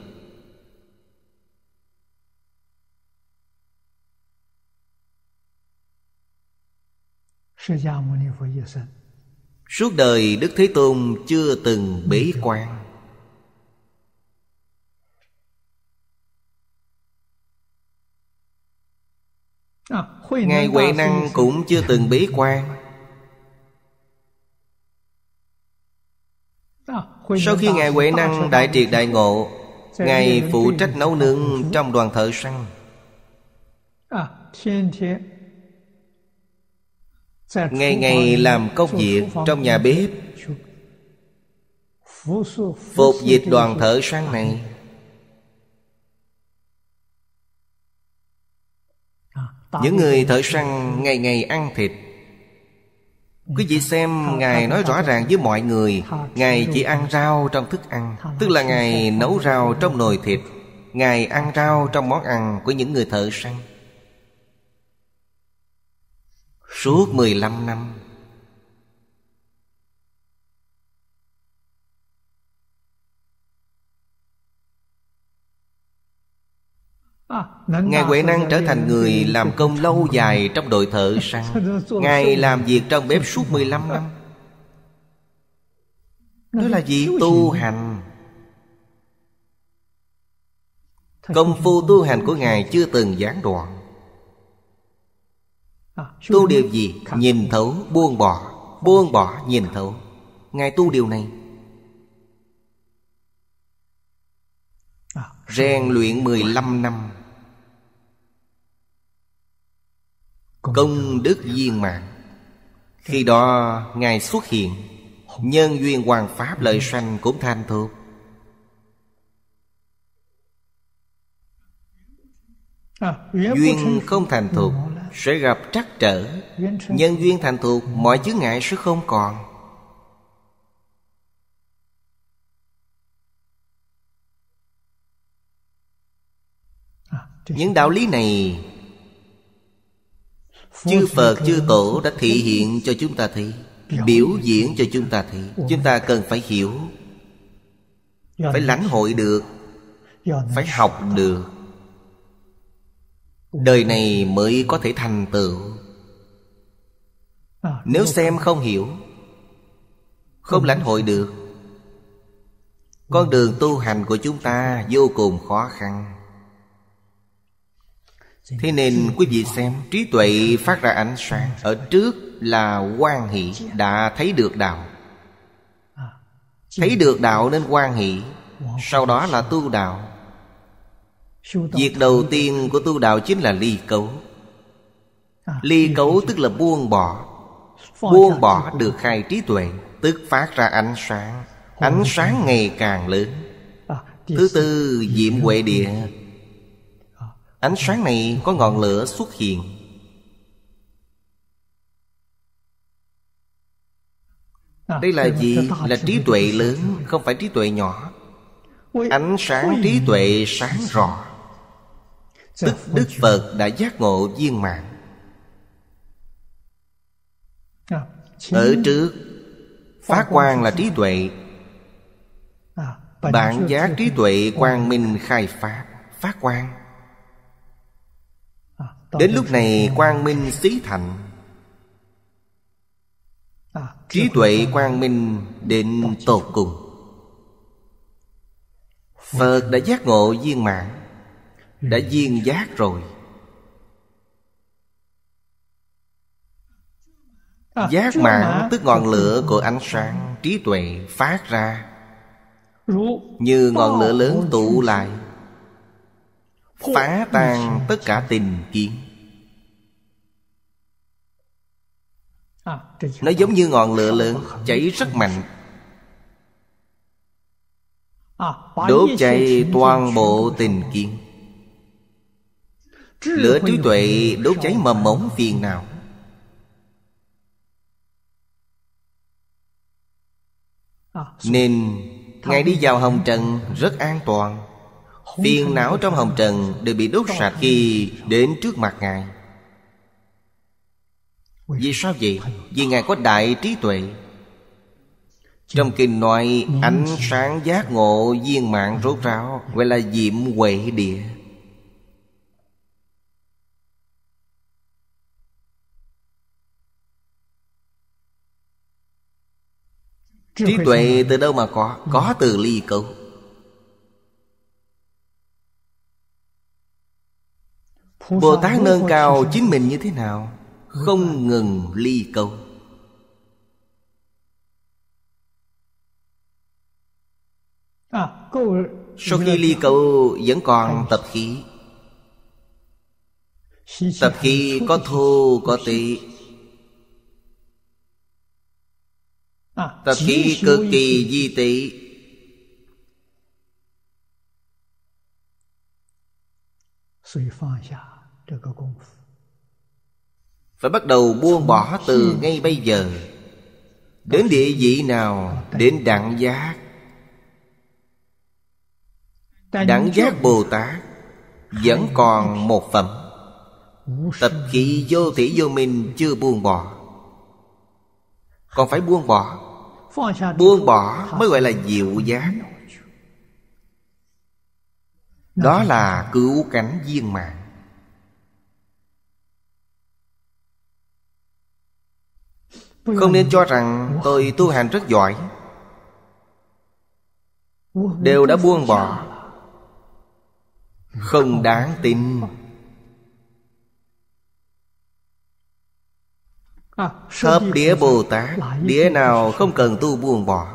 Suốt đời Đức Thế Tôn chưa từng bế quan À, Ngài Huệ Năng cũng chưa từng bế quan à, Sau khi Ngài Huệ Năng đại triệt đại ngộ Ngài à, phụ trách nấu nướng trong đoàn thợ săn Ngày ngày làm công việc trong nhà bếp Phục dịch đoàn thợ săn này Những người thợ săn ngày ngày ăn thịt Quý vị xem Ngài nói rõ ràng với mọi người Ngài chỉ ăn rau trong thức ăn Tức là Ngài nấu rau trong nồi thịt Ngài ăn rau trong món ăn của những người thợ săn Suốt 15 năm Ngài Huệ Năng trở thành người làm công lâu dài trong đội thợ săn Ngài làm việc trong bếp suốt 15 năm Đó là gì? Tu hành Công phu tu hành của Ngài chưa từng gián đoạn à, Tu điều gì? Nhìn thấu, buông bỏ Buông bỏ, nhìn thấu Ngài tu điều này à, Rèn luyện 15 năm Công đức dạ viên dạ. mạng Khi đó Ngài xuất hiện Nhân duyên hoàng pháp lợi dạ sanh cũng thành thuộc à, Duyên không thành thuộc Sẽ gặp trắc trở Nhân duyên thành thuộc Mọi chướng ngại sẽ không còn à, Những đạo lý này Chư Phật, chư Tổ đã thị hiện cho chúng ta thấy Biểu diễn cho chúng ta thấy Chúng ta cần phải hiểu Phải lãnh hội được Phải học được Đời này mới có thể thành tựu à, Nếu xem không hiểu Không lãnh hội được Con đường tu hành của chúng ta vô cùng khó khăn thế nên quý vị xem trí tuệ phát ra ánh sáng ở trước là quan hỷ đã thấy được đạo thấy được đạo nên quan hỷ sau đó là tu đạo việc đầu tiên của tu đạo chính là ly cấu ly cấu tức là buông bỏ buông bỏ được khai trí tuệ tức phát ra ánh sáng ánh sáng ngày càng lớn thứ tư diệm huệ địa Ánh sáng này có ngọn lửa xuất hiện Đây là gì? Là trí tuệ lớn Không phải trí tuệ nhỏ Ánh sáng trí tuệ sáng rõ Tức Đức Phật đã giác ngộ viên mạng Ở trước Phát quan là trí tuệ Bản giác trí tuệ quang minh khai phá Phát quan Đến lúc này quang minh xí thạnh à, Trí tuệ quang minh định tột cùng Phật đã giác ngộ viên mãn Đã ừ. viên giác rồi à, Giác mãn tức ngọn lửa của ánh sáng trí tuệ phát ra Như ngọn lửa lớn tụ lại phá tan tất cả tình kiến nó giống như ngọn lửa lớn cháy rất mạnh đốt cháy toàn bộ tình kiến lửa trí tuệ đốt cháy mầm mống phiền nào nên ngài đi vào hồng trần rất an toàn Phiền não trong hồng trần đều bị đốt sạch khi đến trước mặt Ngài Vì sao vậy? Vì Ngài có đại trí tuệ Trong kinh nói ánh sáng giác ngộ viên mạng rốt ừ. ráo Gọi là diệm huệ địa Trí tuệ từ đâu mà có ừ. Có từ ly cấu Bồ Tát nâng cao chính mình như thế nào Không ngừng ly câu à, Sau khi ly câu vẫn còn tập khí Tập khí có thu có tệ à, Tập khí cực kỳ di tị Sự phải bắt đầu buông bỏ từ ngay bây giờ đến địa vị nào đến đẳng giác đẳng giác bồ tát vẫn còn một phẩm tập khí vô thể vô minh chưa buông bỏ còn phải buông bỏ buông bỏ mới gọi là diệu giác đó là cứu cánh viên mạng không nên cho rằng tôi tu hành rất giỏi đều đã buông bỏ không đáng tin à, Thập đĩa Bồ Tát Đĩa nào không cần tu buông bỏ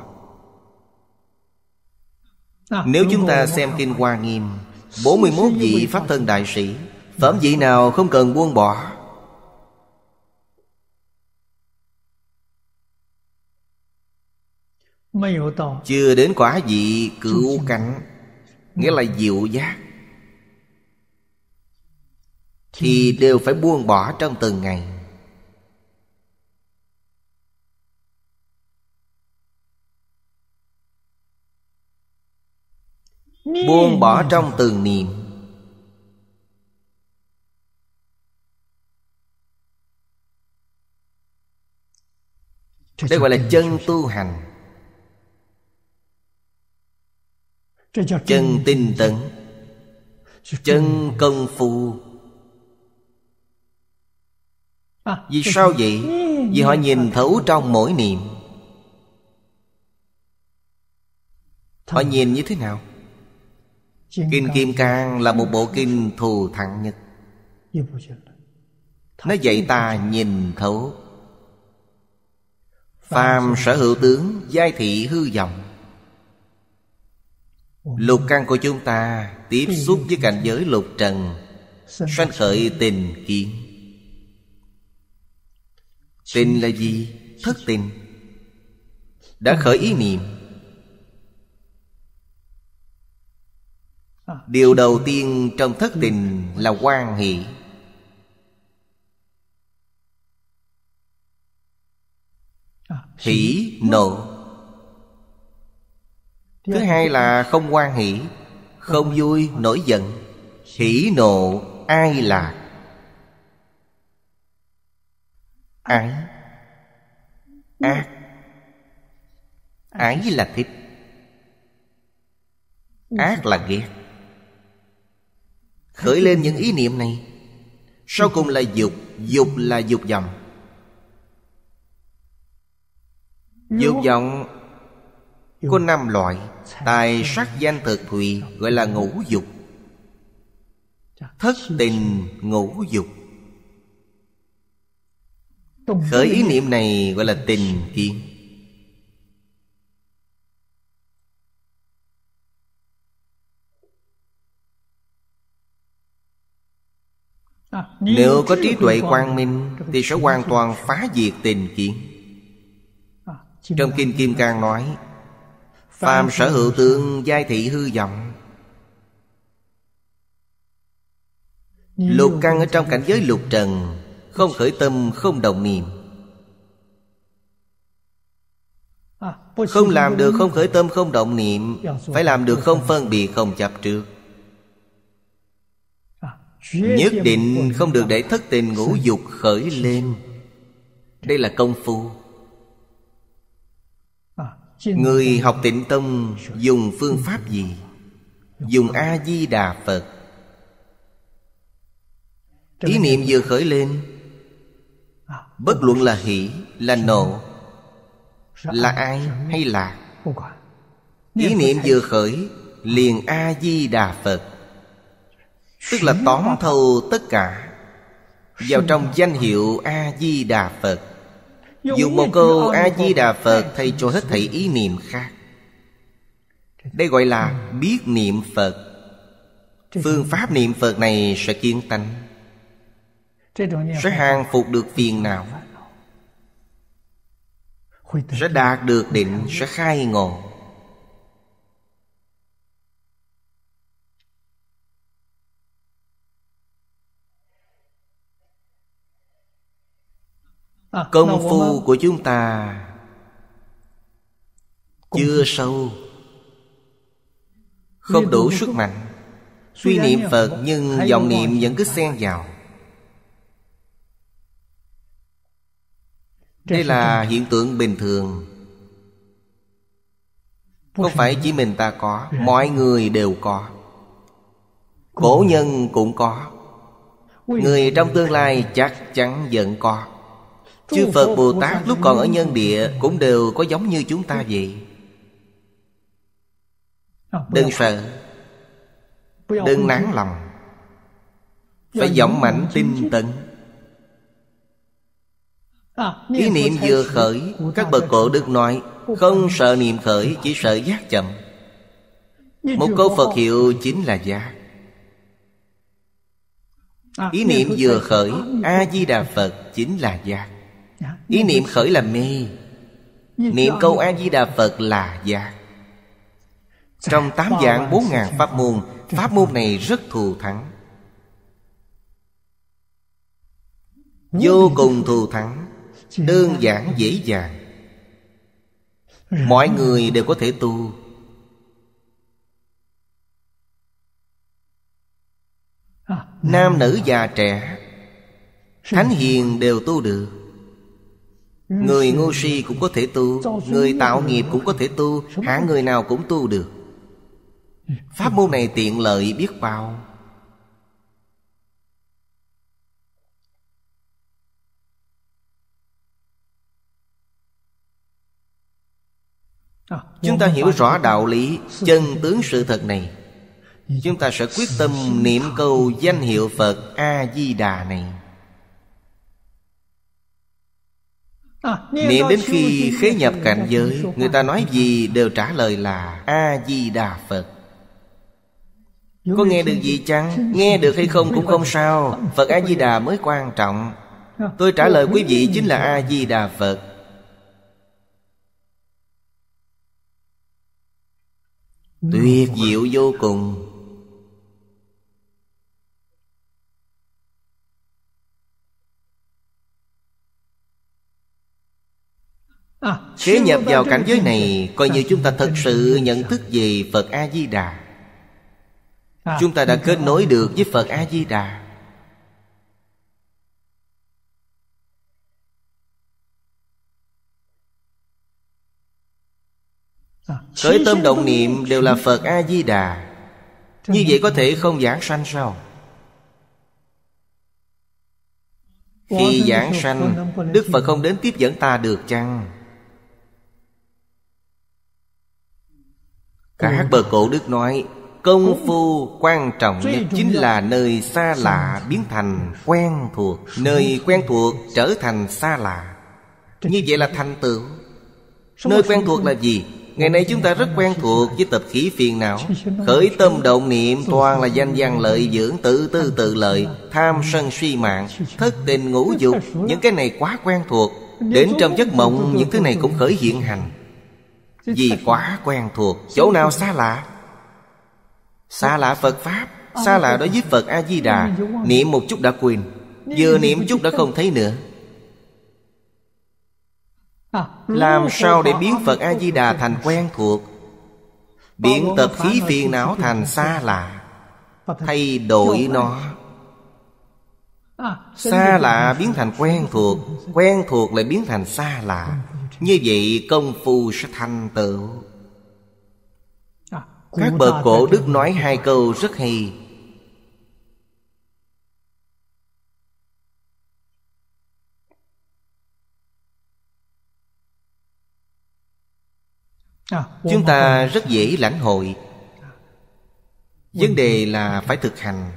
à, Nếu chúng ta xem Kinh Hoa Nghiêm 41 vị Pháp Thân Đại Sĩ Phẩm vị nào không cần buông bỏ Chưa đến quả vị cứu cảnh Nghĩa là dịu giác Thì đều phải buông bỏ trong từng ngày Buông bỏ trong từng niệm Đây gọi là chân tu hành chân tinh tấn chân công phu à, vì sao vậy vì họ nhìn thấu trong mỗi niệm họ nhìn như thế nào kinh kim cang là một bộ kinh thù thắng nhất nó dạy ta nhìn thấu phàm sở hữu tướng giai thị hư vọng Lục căn của chúng ta tiếp xúc với cảnh giới lục trần Sanh khởi tình kiến Tình là gì? Thất tình Đã khởi ý niệm à, Điều đầu tiên trong thất tình là quan hỷ à, Hỷ nộ thứ à? hai là không quan hỷ không vui nổi giận hỷ nộ ai lạc ái ác ái là thích ác là ghét khởi lên những ý niệm này sau cùng là dục dục là dục vọng dục vọng có năm loại Tài sắc danh thực thùy Gọi là ngũ dục dạ. Thất tình ngũ dục Khởi ý niệm này gọi là tình kiến dạ, Nếu có trí tuệ quang minh Thì sẽ hoàn toàn phá diệt tình kiến dạ, Trong Kinh Kim Cang nói phàm sở hữu tướng giai thị hư vọng lục căn ở trong cảnh giới lục trần không khởi tâm không đồng niệm không làm được không khởi tâm không động niệm à, phải làm được không phân biệt không chấp trước à, nhất định không được để thất tình ngũ dục khởi lên đây là công phu Người học tịnh tông dùng phương pháp gì? Dùng A-di-đà Phật Ý niệm vừa khởi lên Bất luận là hỷ, là nộ Là ai hay là Ý niệm vừa khởi Liền A-di-đà Phật Tức là tóm thâu tất cả Vào trong danh hiệu A-di-đà Phật Dùng một câu A-di-đà Phật thay cho hết thảy ý niệm khác Đây gọi là biết niệm Phật Phương pháp niệm Phật này sẽ kiên tánh Sẽ hàng phục được phiền não Sẽ đạt được định Sẽ khai ngộ À, công phu của chúng ta chưa sâu không đủ sức mạnh suy niệm phật nhưng vọng niệm vẫn cứ xen vào đây là hiện tượng bình thường không phải chỉ mình ta có mọi người đều có cổ nhân cũng có người trong tương lai chắc chắn vẫn có Chư Phật Bồ Tát lúc còn ở nhân địa Cũng đều có giống như chúng ta vậy Đừng sợ Đừng nán lòng Phải dõng mạnh tinh tấn à, Ý niệm vừa khởi Các bậc cổ đức nói Không sợ niệm khởi Chỉ sợ giác chậm Một câu Phật hiệu chính là giác à, Ý niệm vừa khởi A-di-đà Phật chính là giác ý niệm khởi là mê niệm câu a di đà phật là giác dạ. trong tám dạng bốn ngàn pháp môn pháp môn này rất thù thắng vô cùng thù thắng đơn giản dễ dàng mọi người đều có thể tu à, nam nữ già trẻ thánh hiền đều tu được Người ngu si cũng có thể tu Người tạo nghiệp cũng có thể tu Hả người nào cũng tu được Pháp môn này tiện lợi biết bao Chúng ta hiểu rõ đạo lý Chân tướng sự thật này Chúng ta sẽ quyết tâm niệm câu danh hiệu Phật A-di-đà này À, niệm đến khi khế nhập cảnh giới Người ta nói gì đều trả lời là A-di-đà Phật Có nghe được gì chăng? Nghe được hay không cũng không sao Phật A-di-đà mới quan trọng à, Tôi trả lời quý vị chính là A-di-đà Phật Tuyệt diệu vô cùng Kế à, nhập vào cảnh giới này Coi như chúng ta thật sự nhận thức về Phật A-di-đà à, Chúng ta đã kết nối được với Phật A-di-đà Khởi à, tâm động niệm đều là Phật A-di-đà Như vậy có thể không giảng sanh sao Khi giảng sanh Đức Phật không đến tiếp dẫn ta được chăng Cả hát ừ. bờ cổ Đức nói Công phu quan trọng nhất chính là nơi xa lạ biến thành quen thuộc Nơi quen thuộc trở thành xa lạ Như vậy là thành tựu Nơi quen thuộc là gì? Ngày nay chúng ta rất quen thuộc với tập khí phiền não Khởi tâm động niệm toàn là danh văn lợi dưỡng tự tư tự lợi Tham sân suy mạng Thất tình ngũ dục Những cái này quá quen thuộc Đến trong giấc mộng những thứ này cũng khởi hiện hành vì quá quen thuộc Chỗ nào xa lạ Xa lạ Phật Pháp ờ, Xa lạ đối với Phật A-di-đà Niệm một chút đã quên Vừa niệm chút đã không thấy nữa à, Làm sao để biến Phật A-di-đà thành quen thuộc ờ, Biến tập khí phiền não thành xa lạ Thay đổi nó à, Xa lạ biến thành quen thuộc Quen thuộc lại biến thành xa lạ như vậy công phu sẽ thành tựu à, Các bậc cổ đức nói hai câu rất hay à, Chúng ta rất dễ lãnh hội Vấn đề là phải thực hành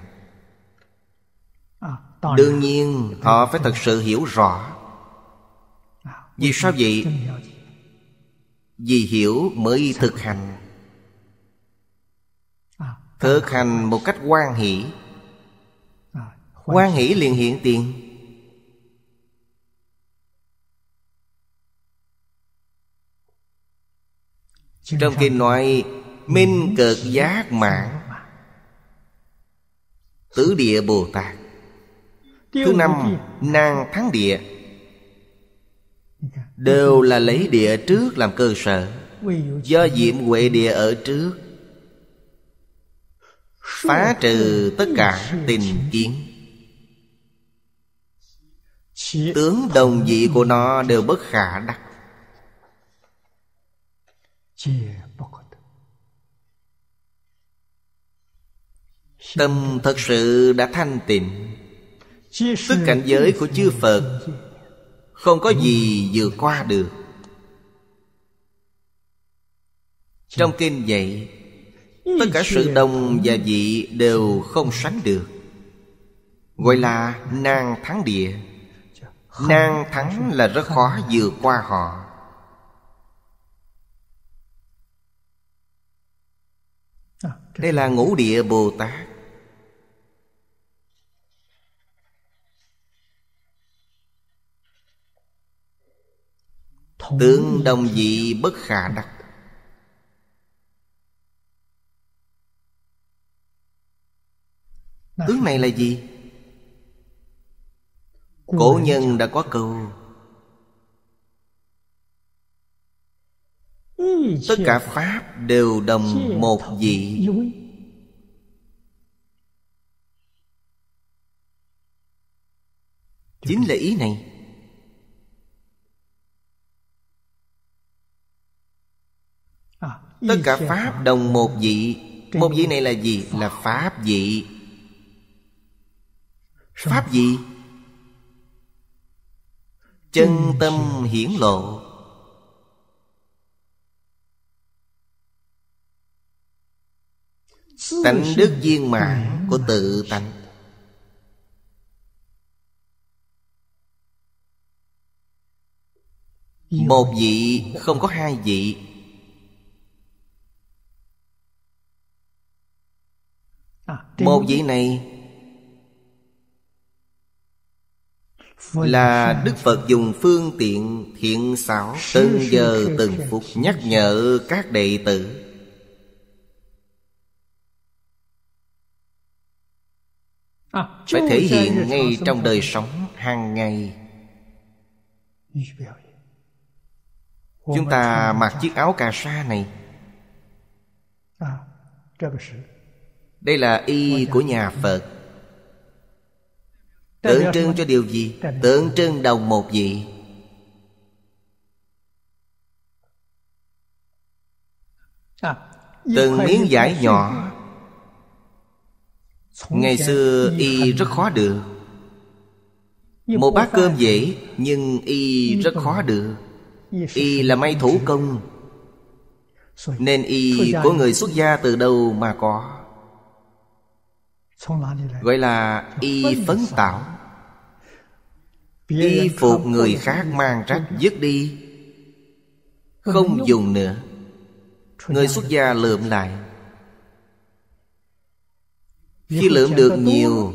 à, Đương nhiên họ phải thật sự hiểu rõ vì sao vậy? Vì hiểu mới thực hành Thực hành một cách quan hỷ Quan hỷ liền hiện tiền Trong kinh nói Minh cực giác mạng Tứ địa Bồ Tát Thứ năm Nang thắng địa đều là lấy địa trước làm cơ sở do diệm huệ địa ở trước phá trừ tất cả tình kiến tướng đồng vị của nó đều bất khả đắc tâm thật sự đã thanh tịnh sức cảnh giới của chư phật không có gì vượt qua được trong kinh vậy tất cả sự đồng và dị đều không sánh được gọi là nan thắng địa nan thắng là rất khó vượt qua họ đây là ngũ địa bồ tát Tướng đồng dị bất khả đắc Tướng này là gì? Cổ nhân đã có câu Tất cả Pháp đều đồng một vị Chính là ý này tất cả pháp đồng một vị một vị này là gì là pháp vị pháp vị chân tâm hiển lộ tánh đức viên mãn của tự tánh một vị không có hai vị Một vị này Là Đức Phật dùng phương tiện thiện xảo Từng giờ từng phút nhắc nhở các đệ tử à, Phải thể hiện ngay trong đời sống hàng ngày Chúng ta mặc chiếc áo cà sa này à, đây là y của nhà Phật Tượng trưng cho điều gì? Tượng trưng đồng một vị à, Từng miếng giải nhỏ Ngày xưa y rất khó được Một bát cơm dễ Nhưng y rất khó được Y là may thủ công Nên y của người xuất gia từ đâu mà có Gọi là y phấn tạo Y phục người khác mang rách dứt đi Không dùng nữa Người xuất gia lượm lại Khi lượm được nhiều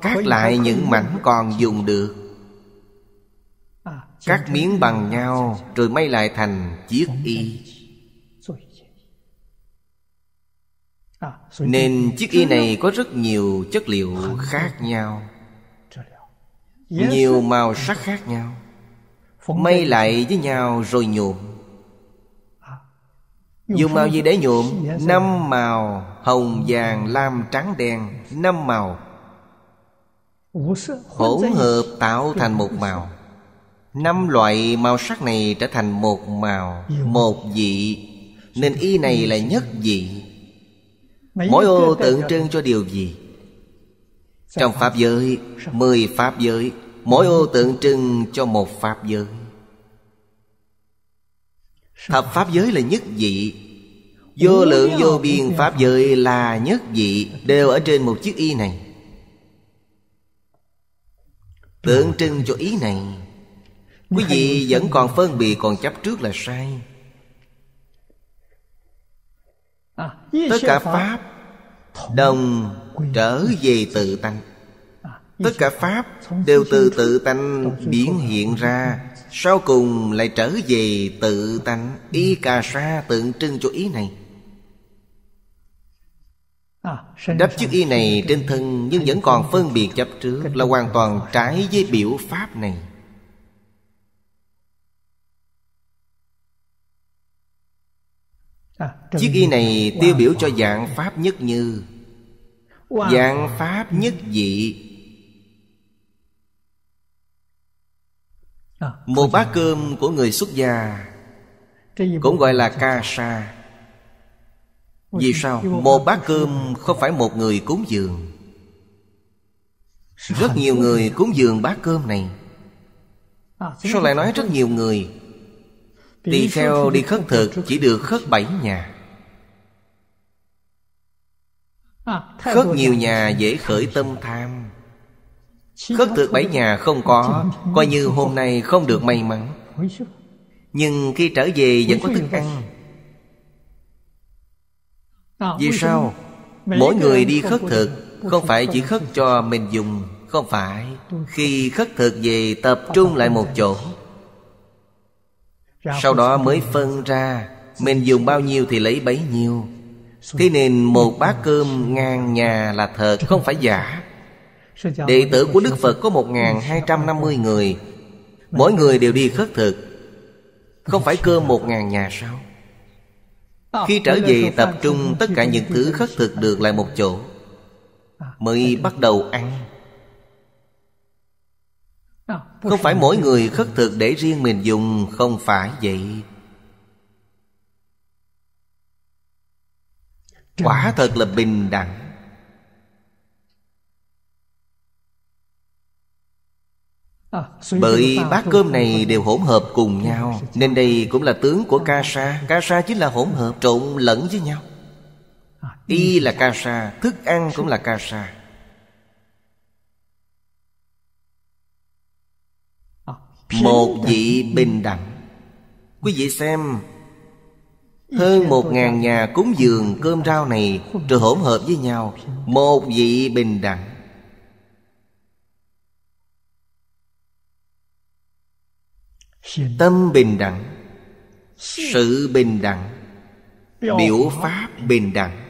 Cắt lại những mảnh còn dùng được à, Cắt miếng bằng nhau Rồi may lại thành chiếc y Ờ, Nên chiếc y này có rất nhiều chất liệu khác nhau Nhiều màu sắc khác nhau May lại với nhau rồi nhuộm Dùng à, màu gì để nhuộm? Năm màu hồng, vàng, lam, trắng, đen Năm màu Hỗn hợp tạo thành một màu Năm loại màu sắc này trở thành một màu Một vị Nên y này là nhất vị Mỗi ô tượng trưng cho điều gì Trong Pháp giới Mười Pháp giới Mỗi ô tượng trưng cho một Pháp giới Thập Pháp giới là nhất vị Vô lượng vô biên Pháp giới là nhất vị Đều ở trên một chiếc y này Tượng trưng cho ý này Quý vị vẫn còn phân biệt còn chấp trước là sai À, tất cả pháp đồng trở về tự tánh, à, tất cả pháp đều từ tự tánh biến hiện ra sau cùng lại trở về tự tánh y ừ. cà sa tượng trưng cho ý này đắp chiếc y này trên thân nhưng vẫn còn phân biệt chấp trước là hoàn toàn trái với biểu pháp này À, Chiếc y này tiêu biểu cho dạng Pháp nhất như Dạng Pháp nhất dị à, Một bát cơm của người xuất gia Cũng gọi là ca sa Vì sao? Một bát cơm không phải một người cúng dường Rất nhiều người cúng dường bát cơm này à, Sao lại nói rất nhiều người Tỳ kheo đi khất thực chỉ được khất bảy nhà à, Khất nhiều nhà dễ khởi tâm tham Khất thực bảy nhà không có Coi như hôm nay không được may mắn Nhưng khi trở về vẫn có thức ăn à, Vì sao? Mỗi người đi khất thực Không phải chỉ khất cho mình dùng Không phải Khi khất thực về tập trung lại một chỗ sau đó mới phân ra Mình dùng bao nhiêu thì lấy bấy nhiêu Thế nên một bát cơm ngang nhà là thật Không phải giả Đệ tử của Đức Phật có 1.250 người Mỗi người đều đi khất thực Không phải cơm 1.000 nhà sao à, Khi trở về tập trung Tất cả những thứ khất thực được lại một chỗ à, Mới bắt đầu ăn không phải mỗi người khất thực để riêng mình dùng không phải vậy quả thật là bình đẳng à, bởi bát cơm này đều hỗn hợp cùng nhau Nên đây cũng là tướng của ca sa Ca sa chính là hỗn hợp trộn lẫn với nhau à, Y là ca sa Thức ăn cũng là ca sa Một vị bình đẳng Quý vị xem Hơn một ngàn nhà cúng dường cơm rau này Rồi hỗn hợp với nhau Một vị bình đẳng Tâm bình đẳng Sự bình đẳng Biểu pháp bình đẳng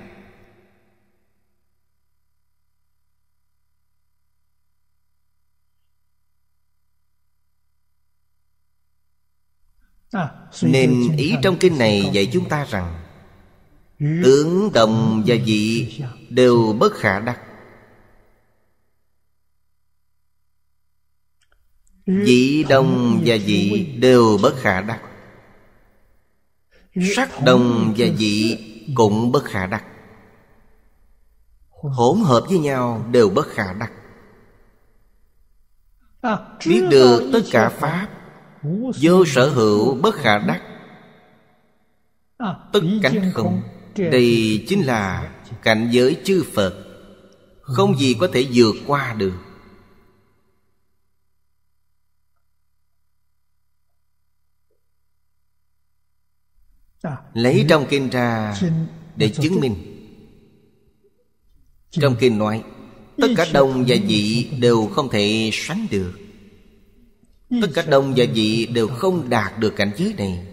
À, Nên ý trong kinh này dạy chúng ta rằng Tướng đồng và dị đều bất khả đắc dị đồng và dị đều bất khả đắc Sắc đồng và dị cũng bất khả đắc Hỗn hợp với nhau đều bất khả đắc à, Biết được tất cả Pháp Vô sở hữu bất khả đắc à, Tất cánh không Đây chính là cảnh giới chư Phật Không gì có thể vượt qua được à, Lấy trong kinh ra để chứng minh Trong kinh nói Tất cả đồng và dị đều không thể sánh được Ừ. Tất cả đồng và dị đều không đạt được cảnh giới này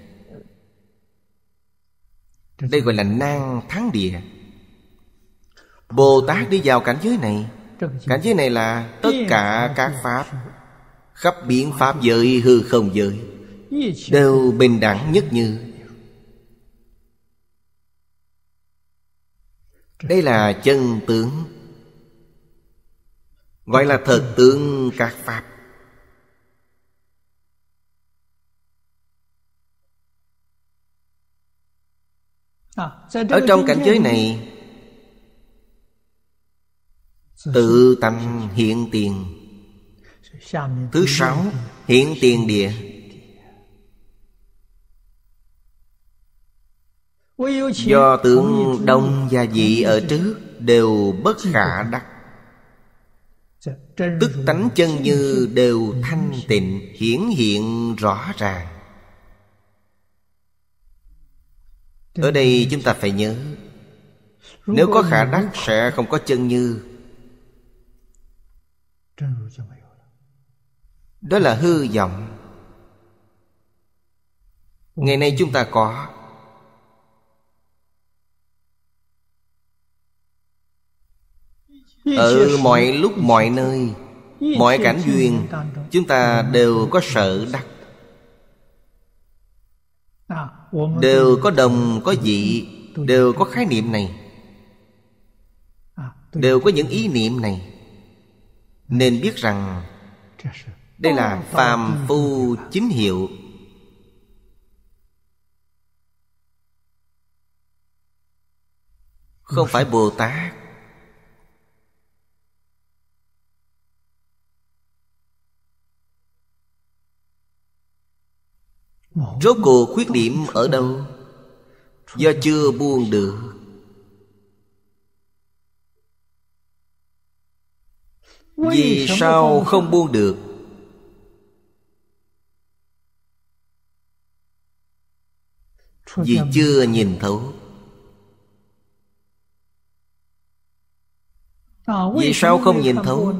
Đây gọi là nang thắng địa Bồ Tát đi vào cảnh giới này Cảnh giới này là tất cả các Pháp Khắp biển Pháp giới hư không giới Đều bình đẳng nhất như Đây là chân tướng Gọi là thật tướng các Pháp Ờ, ở trong cảnh giới này tự tâm hiện tiền thứ sáu hiện tiền địa do tướng đông và dị ở trước đều bất khả đắc dạ, tức tánh chân như đều thanh tịnh hiển hiện rõ ràng ở đây chúng ta phải nhớ nếu có khả đắc sẽ không có chân như đó là hư vọng ngày nay chúng ta có ở mọi lúc mọi nơi mọi cảnh duyên chúng ta đều có sợ đắc đều có đồng có dị đều có khái niệm này à, đều có những ý niệm này ừ. nên biết rằng đây là phàm phu chính hiệu không ừ. phải bồ tát Rốt cuộc khuyết điểm ở đâu Do chưa buông được Vì sao không buông được Vì chưa nhìn thấu Vì sao không nhìn thấu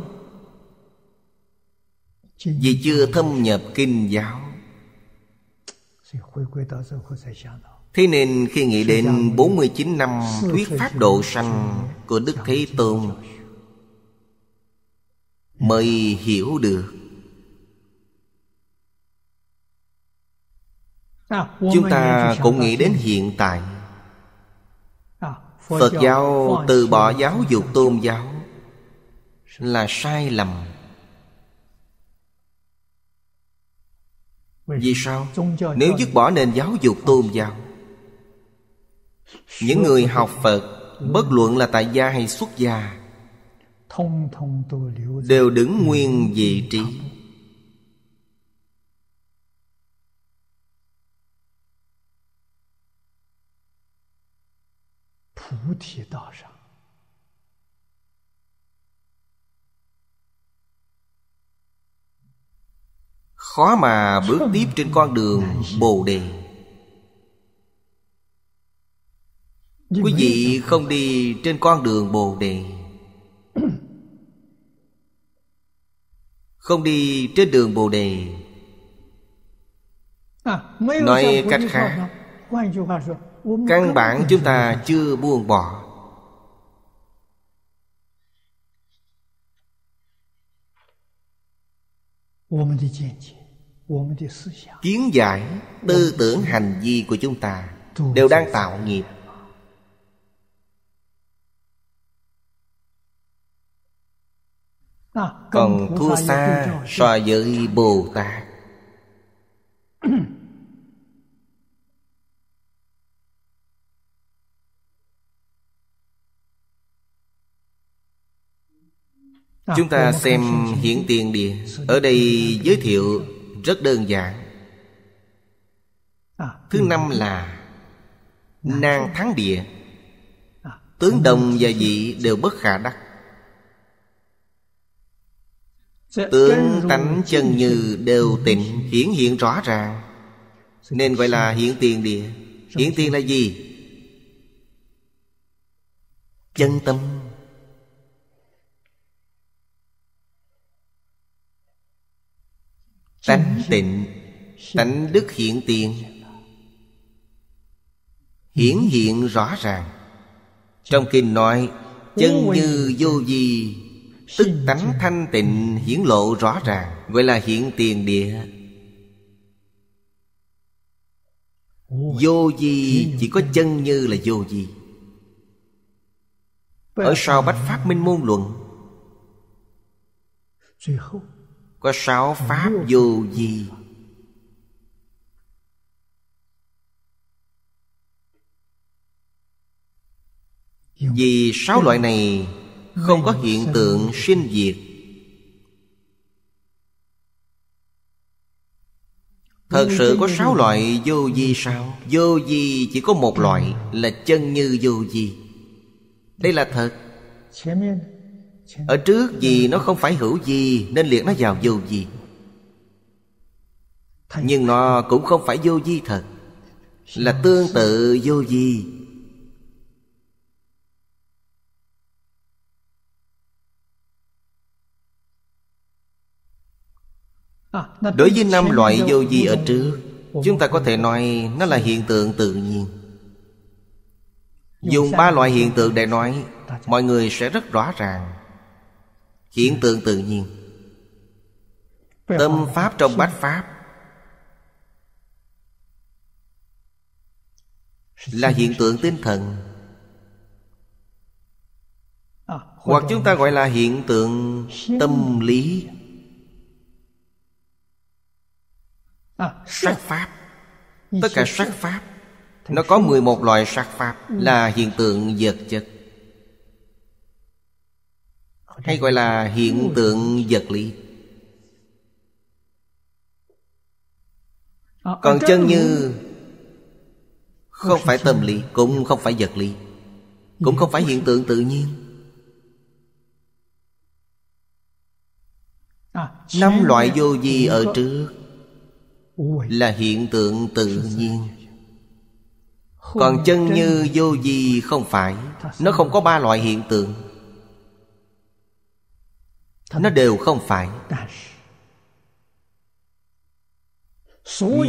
Vì chưa thâm nhập kinh giáo Thế nên khi nghĩ đến 49 năm thuyết pháp độ sanh của Đức Thế Tôn Mới hiểu được Chúng ta cũng nghĩ đến hiện tại Phật giáo từ bỏ giáo dục tôn giáo Là sai lầm vì sao nếu dứt bỏ nền giáo dục tôn giáo những người học phật bất luận là tại gia hay xuất gia đều đứng nguyên vị trí Phú Thị Đạo khó mà bước tiếp trên con đường bồ đề quý vị không đi trên con đường bồ đề không đi trên đường bồ đề à, nói cách khác căn bản chúng ta chưa buông bỏ kiến giải tư tưởng hành vi của chúng ta đều đang tạo nghiệp à, còn thua xa so với bồ tát à, chúng ta xem hiển tiền địa ở đây giới thiệu rất đơn giản à, thứ năm là nàng thắng địa à, tướng đồng và dị đều bất khả đắc tướng tánh chân như đều tịnh hiển hiện rõ ràng nên gọi là hiển tiền địa hiển tiền là gì chân tâm tánh tịnh tánh đức hiện tiền hiển hiện rõ ràng trong kinh nói chân như vô gì tức tánh thanh tịnh hiển lộ rõ ràng gọi là hiện tiền địa vô gì chỉ có chân như là vô gì ở sau bách pháp minh môn luận có sáu pháp vô gì vì sáu loại này không có hiện tượng sinh diệt thật sự có sáu loại vô di sao vô di chỉ có một loại là chân như vô di đây là thật ở trước gì nó không phải hữu gì Nên liệt nó vào vô gì Nhưng nó cũng không phải vô di thật Là tương tự vô di Đối với năm loại vô di ở trước Chúng ta có thể nói nó là hiện tượng tự nhiên Dùng ba loại hiện tượng để nói Mọi người sẽ rất rõ ràng hiện tượng tự nhiên tâm pháp trong bách pháp là hiện tượng tinh thần à, hoặc chúng ta gọi là hiện tượng tâm lý à, sắc pháp tất cả sắc pháp nó có 11 loại sắc pháp ừ. là hiện tượng vật chất hay gọi là hiện ừ. tượng vật lý ờ, còn chân như không phải tâm lý cũng không phải vật lý ừ. cũng không phải hiện tượng tự nhiên à, năm loại vô vi ở trước là hiện tượng tự nhiên còn chân như vô vi không phải nó không có ba loại hiện tượng nó đều không phải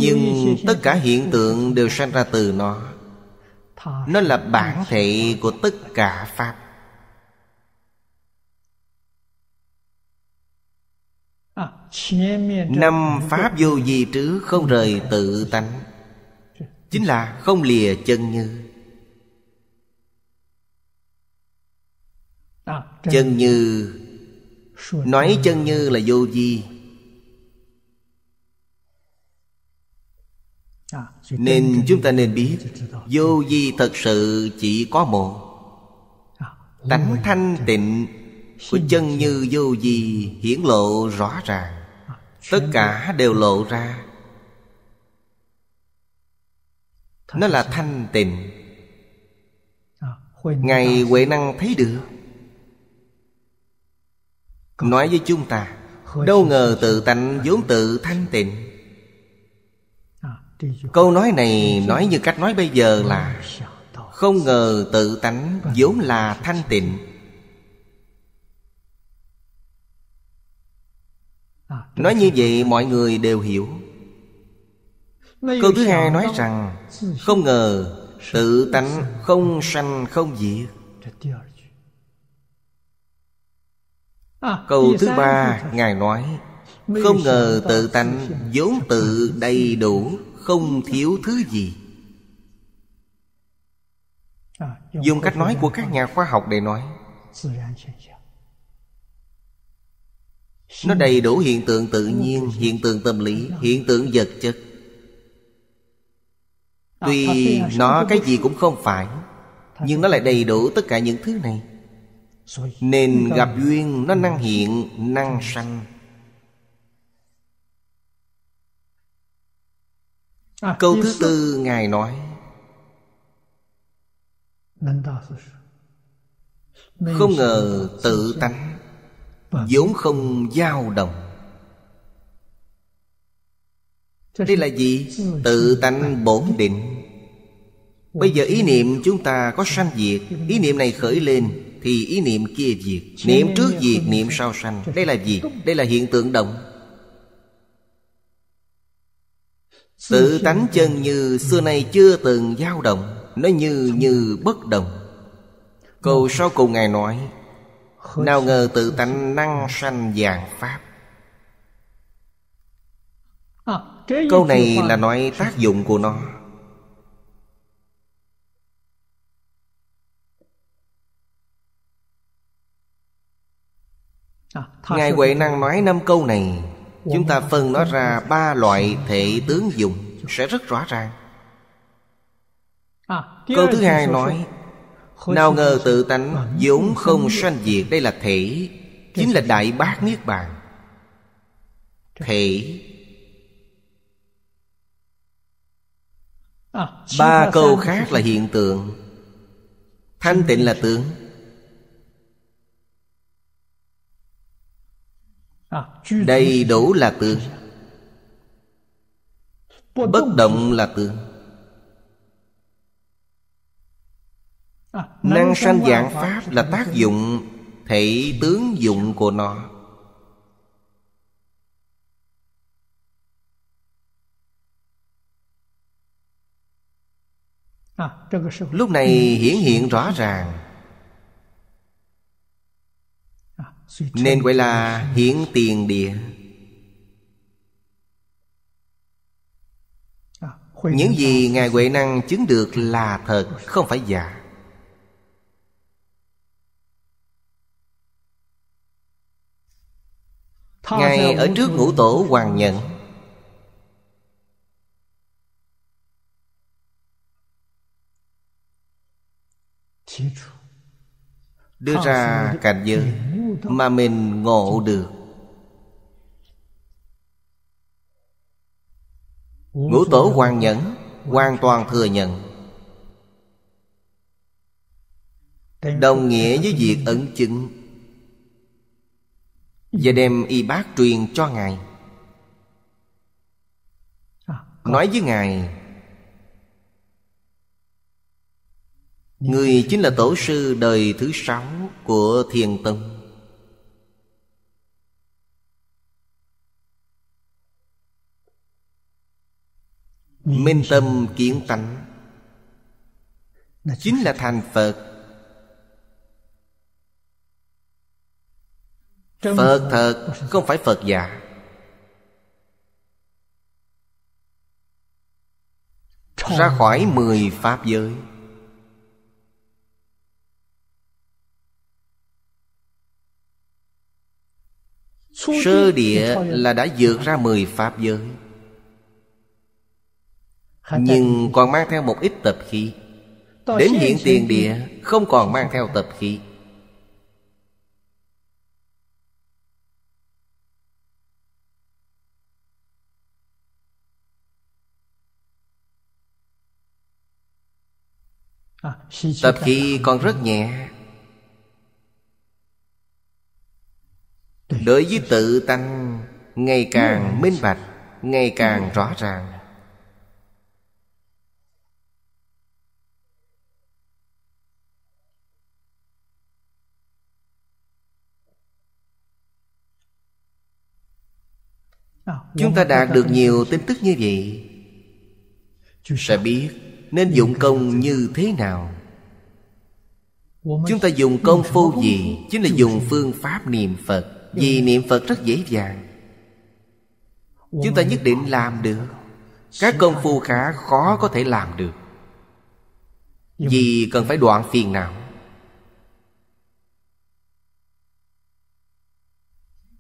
nhưng tất cả hiện tượng đều sanh ra từ nó nó là bản thể của tất cả pháp à, năm pháp vô gì trứ không rời tự tánh chính là không lìa chân như à, chân như nói chân như là vô vi à, nên chúng ta nên biết vô vi thật sự chỉ có một à, tánh thanh tịnh của chân như vô vi hiển lộ rõ ràng à, tất cả đều lộ ra nó là thanh tịnh ngài huệ năng thấy được nói với chúng ta đâu ngờ tự tánh vốn tự thanh tịnh câu nói này nói như cách nói bây giờ là không ngờ tự tánh vốn là thanh tịnh nói như vậy mọi người đều hiểu câu thứ hai nói rằng không ngờ tự tánh không sanh không diệt À, câu thứ ba Ngài nói Không ngờ tự tánh vốn tự đầy đủ Không thiếu thứ gì à, Dùng cách nói của các nhà khoa học để nói Nó đầy đủ hiện tượng tự nhiên Hiện tượng tâm lý Hiện tượng vật chất à, Tuy nó cái gì cũng không phải Nhưng nó lại đầy đủ tất cả những thứ này nên gặp duyên nó năng hiện, năng sanh à, Câu thứ tư Ngài nói Không ngờ tự tánh vâng. vốn không dao động Đây là gì? Tự tánh bổn định Bây giờ ý vâng. niệm chúng ta có sanh diệt Ý niệm này khởi lên thì ý niệm kia diệt niệm trước diệt niệm sau sanh đây là gì đây là hiện tượng động tự tánh chân như xưa nay chưa từng dao động nó như như bất động câu sau cùng ngài nói nào ngờ tự tánh năng sanh vàng pháp à, Câu này là nói tác dụng của nó À, ngài huệ năng nói năm câu này chúng ta phân nó ra ba loại thể tướng dùng sẽ rất rõ ràng à, câu thứ hai nói nào ngờ tự tánh à, vốn không sanh diệt đây là thể chính là đại bác niết bàn thể ba câu khác là hiện tượng thanh tịnh là tướng À, Đầy đủ là tướng Bất động là tướng à, Năng sanh dạng Pháp là tác dụng Thị tướng dụng của nó à, Lúc này ừ. hiển hiện rõ ràng Nên gọi là hiển tiền địa à, Những gì Ngài Huệ Năng chứng được là thật Không phải giả Ngài ở trước ngũ tổ hoàng nhận Thí chủ đưa ra cảnh giới mà mình ngộ được ngũ tổ hoàng nhẫn hoàn toàn thừa nhận đồng nghĩa với việc ẩn chứng và đem y bác truyền cho ngài nói với ngài Người chính là tổ sư đời thứ sáu của Thiền Tông Minh tâm kiến tánh Chính là thành Phật Phật thật không phải Phật giả Ra khỏi mười Pháp giới Sơ địa à. là đã vượt ra mười pháp giới Nhưng còn mang theo một ít tập khí Đến hiện tiền địa không còn mang theo tập khí à, Tập khí còn rất nhẹ Đối với tự tăng Ngày càng ừ. minh bạch Ngày càng rõ ràng à, Chúng ta đạt được nhiều tin tức như vậy Sẽ biết Nên dụng công như thế nào Chúng ta dùng công phu gì Chính là dùng phương pháp niệm Phật vì niệm Phật rất dễ dàng Chúng ta nhất định làm được Các công phu khá khó có thể làm được Vì cần phải đoạn phiền não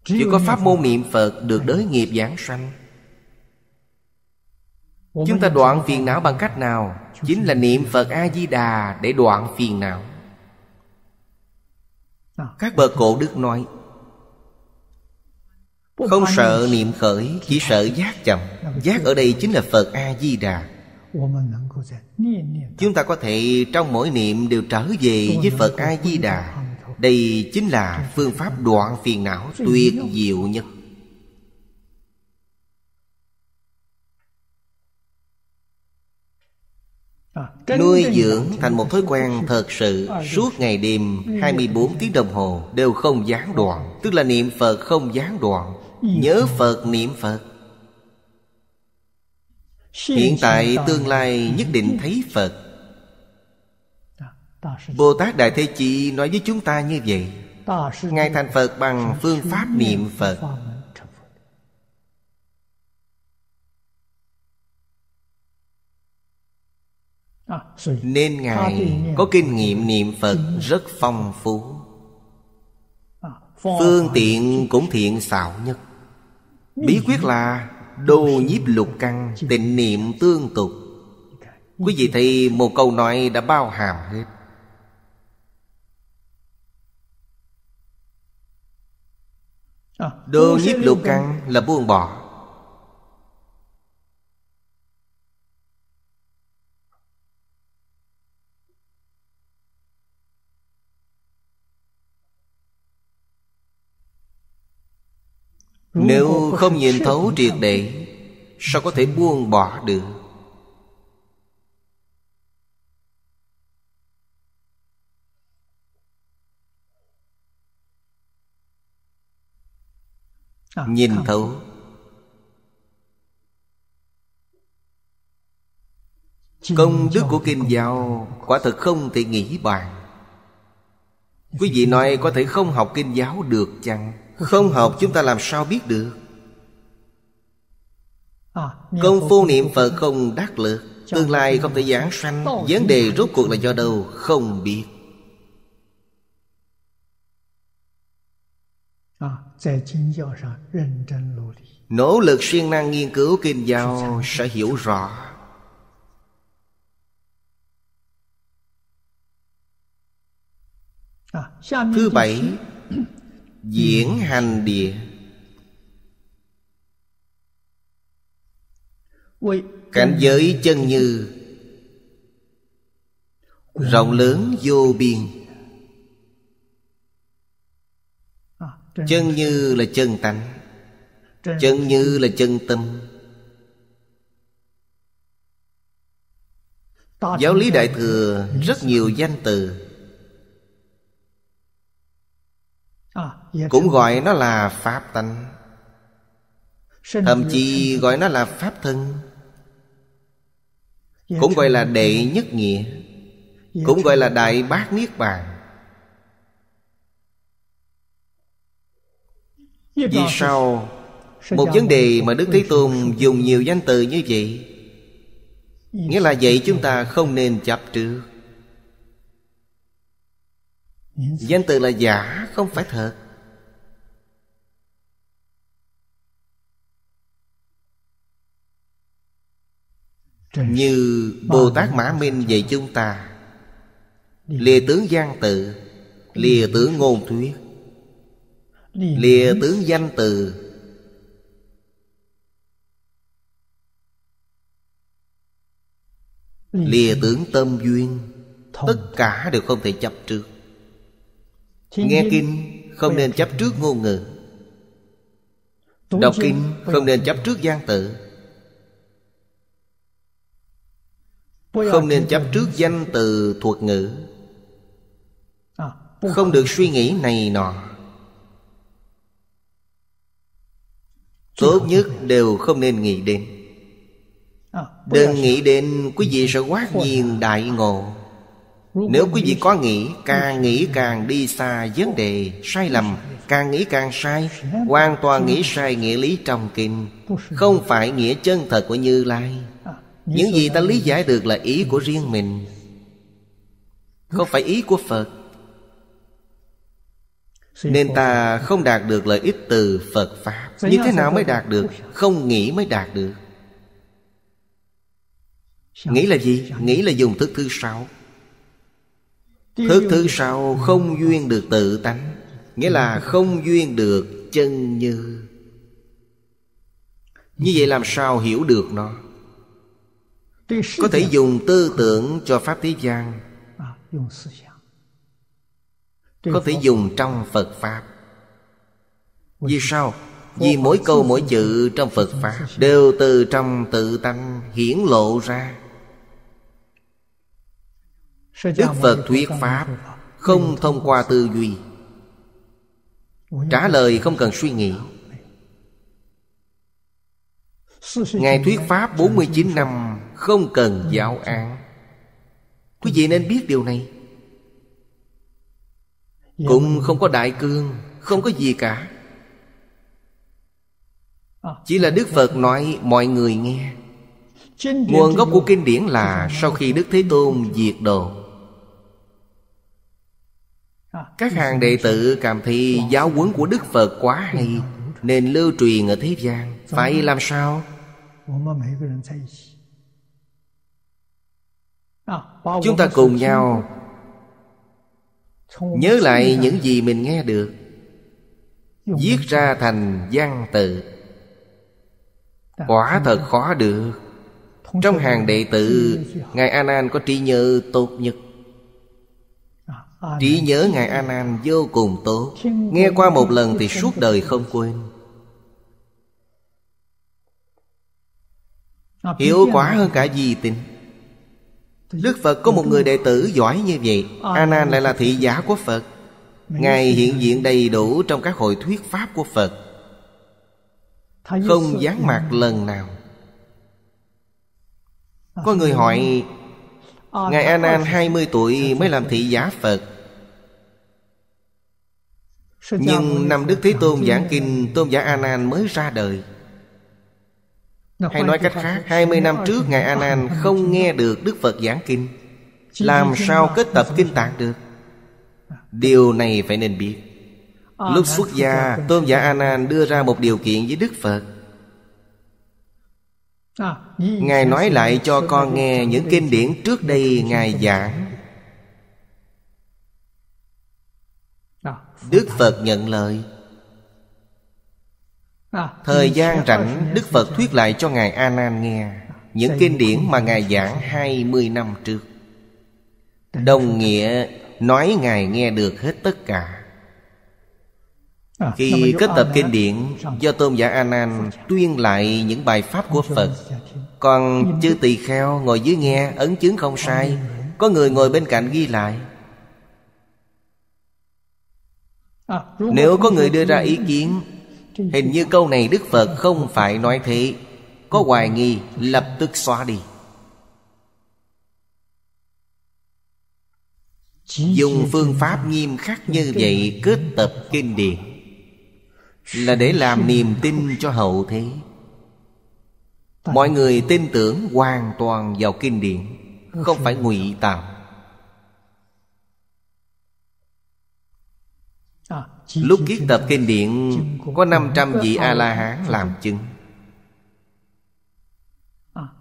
Chỉ có pháp môn niệm Phật được đới nghiệp giảng sanh Chúng ta đoạn phiền não bằng cách nào? Chính là niệm Phật A-di-đà để đoạn phiền não Các bậc cổ đức nói không sợ niệm khởi Chỉ sợ giác chậm Giác ở đây chính là Phật A-di-đà Chúng ta có thể trong mỗi niệm đều trở về với Phật A-di-đà Đây chính là phương pháp đoạn phiền não tuyệt diệu nhất À, Nuôi dưỡng thành một thói quen thật sự à, Suốt ngày đêm 24 ừ. tiếng đồng hồ đều không gián đoạn Tức là niệm Phật không gián đoạn ừ. Nhớ Phật niệm Phật Hiện tại tương lai nhất định ừ. thấy Phật Bồ Tát Đại Thế Chí nói với chúng ta như vậy Ngài thành Phật bằng phương pháp niệm Phật À, nên ngài có kinh nghiệm niệm phật rất phong phú à, phương tiện cũng thiện xảo nhất ừ. bí quyết là đô nhiếp lục căn tịnh niệm tương tục quý vị thấy một câu nói đã bao hàm hết à, đô nhiếp lục căn là buông bỏ Nếu không nhìn thấu triệt để Sao có thể buông bỏ được à, Nhìn thấu Công đức của kinh giáo Quả thật không thể nghĩ bàn Quý vị nói có thể không học kinh giáo được chăng không học chúng ta làm sao biết được à, Công phu niệm Phật không đắc lực Tương lai không thể giảng sanh Vấn đề rốt cuộc là do đâu Không biết à, Nỗ lực siêng năng nghiên cứu kinh giáo Sẽ hiểu rõ à, Thứ bảy Diễn ừ. hành địa Cảnh ừ. giới chân như Rộng lớn vô biên à, Chân như là chân tánh Chân như là chân tâm Giáo lý Đại Thừa rất nhiều danh từ Dạ cũng gọi nó là pháp tánh thậm chí gọi nó là pháp thân dạ cũng gọi là đệ nhất nghĩa dạ cũng gọi là đại bác niết bàn vì sao một vấn đề mà đức thế tôn dùng nhiều danh từ như vậy nghĩa là vậy chúng ta không nên chấp trước danh từ là giả không phải thật như bồ tát mã minh về chúng ta lìa tướng gian tự lìa tướng ngôn thuyết lìa tướng danh từ lìa tướng tâm duyên tất cả đều không thể chấp trước nghe kinh không nên chấp trước ngôn ngữ đọc kinh không nên chấp trước gian tự Không nên chấp trước danh từ thuật ngữ à, Không được suy nghĩ này nọ Tốt nhất đều không nên nghĩ đến à, Đừng nghĩ đến quý vị sẽ quá nhiên đại ngộ Nếu quý vị có nghĩ Càng nghĩ càng đi xa vấn đề Sai lầm Càng nghĩ càng sai Hoàn toàn nghĩ sai nghĩa lý trong kinh Không phải nghĩa chân thật của Như Lai à, những gì ta lý giải được là ý của riêng mình Không phải ý của Phật Nên ta không đạt được lợi ích từ Phật Pháp Như thế nào mới đạt được Không nghĩ mới đạt được Nghĩ là gì? Nghĩ là dùng thức thứ sáu Thức thứ sáu không duyên được tự tánh Nghĩa là không duyên được chân như Như vậy làm sao hiểu được nó có thể dùng tư tưởng cho pháp thế gian có thể dùng trong phật pháp vì sao vì mỗi câu mỗi chữ trong phật pháp đều từ trong tự tánh hiển lộ ra đức phật thuyết pháp không thông qua tư duy trả lời không cần suy nghĩ Ngài thuyết Pháp 49 năm không cần giáo án quý vị nên biết điều này dạ. cũng không có đại cương không có gì cả à. chỉ là đức phật nói mọi người nghe nguồn gốc của kinh điển là sau khi đức thế tôn diệt độ à. các hàng đệ tử cảm thấy giáo huấn của đức phật quá hay nên lưu truyền ở thế gian phải làm sao À, chúng ta cùng nhau nhớ lại những gì mình nghe được viết ra thành văn tự quả thật khó được trong hàng đệ tử ngài a nan có trí nhớ tốt nhất à, trí nhớ ngài a nan vô cùng tốt nghe qua một lần thì suốt đời không quên hiểu à, quá hơn cả gì tình Đức Phật có một người đệ tử giỏi như vậy A Nan lại là thị giả của Phật Ngài hiện diện đầy đủ trong các hội thuyết pháp của Phật Không gián mặt lần nào Có người hỏi Ngài A Nan 20 tuổi mới làm thị giả Phật Nhưng năm Đức Thế Tôn giảng kinh Tôn giả A Nan mới ra đời hay nói cách khác 20 năm trước Ngài Anan không nghe được Đức Phật giảng kinh Làm sao kết tập kinh tạng được Điều này phải nên biết à, Lúc xuất gia Tôn giả Anan đưa ra một điều kiện với Đức Phật à, Ngài nói lại cho con nghe những kinh điển trước đây Ngài giảng à. Đức Phật nhận lời Thời gian rảnh Đức Phật thuyết lại cho Ngài A Nan nghe Những kinh điển mà Ngài giảng 20 năm trước Đồng nghĩa nói Ngài nghe được hết tất cả khi kết tập kinh điển Do Tôn giả A Nan tuyên lại những bài pháp của Phật Còn chư tỳ kheo ngồi dưới nghe Ấn chứng không sai Có người ngồi bên cạnh ghi lại Nếu có người đưa ra ý kiến Hình như câu này Đức Phật không phải nói thế Có hoài nghi lập tức xóa đi Dùng phương pháp nghiêm khắc như vậy kết tập kinh điển Là để làm niềm tin cho hậu thế Mọi người tin tưởng hoàn toàn vào kinh điển Không phải ngụy tạo Lúc kiết tập kinh điển Có 500 vị A-la-hán làm chứng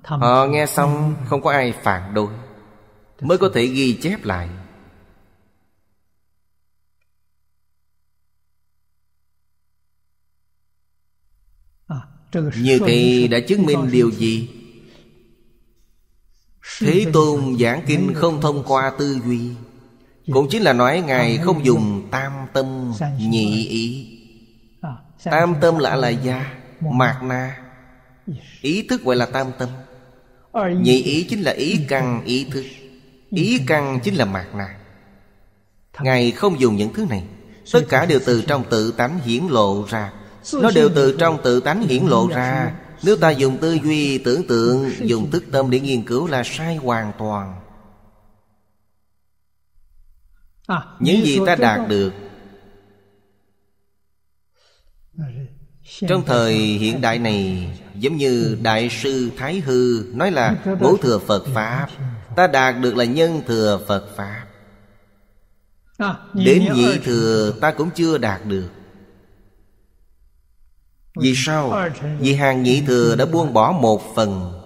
Họ nghe xong không có ai phản đối Mới có thể ghi chép lại Như thì đã chứng minh điều gì Thế Tôn giảng kinh không thông qua tư duy Cũng chính là nói Ngài không dùng tam tâm nhị ý à, tam tâm là là gia mạt na ý thức gọi là tam tâm nhị ý chính là ý căn ý thức ý căn chính là mạt na ngài không dùng những thứ này tất cả đều từ trong tự tánh hiển lộ ra nó đều từ trong tự tánh hiển lộ ra nếu ta dùng tư duy tưởng tượng dùng thức tâm để nghiên cứu là sai hoàn toàn À, những gì ta đạt được trong thời hiện đại này giống như đại sư thái hư nói là ngũ thừa phật pháp ta đạt được là nhân thừa phật pháp à, đến nhị thừa ta cũng chưa đạt được vì sao vì hàng nhị thừa đã buông bỏ một phần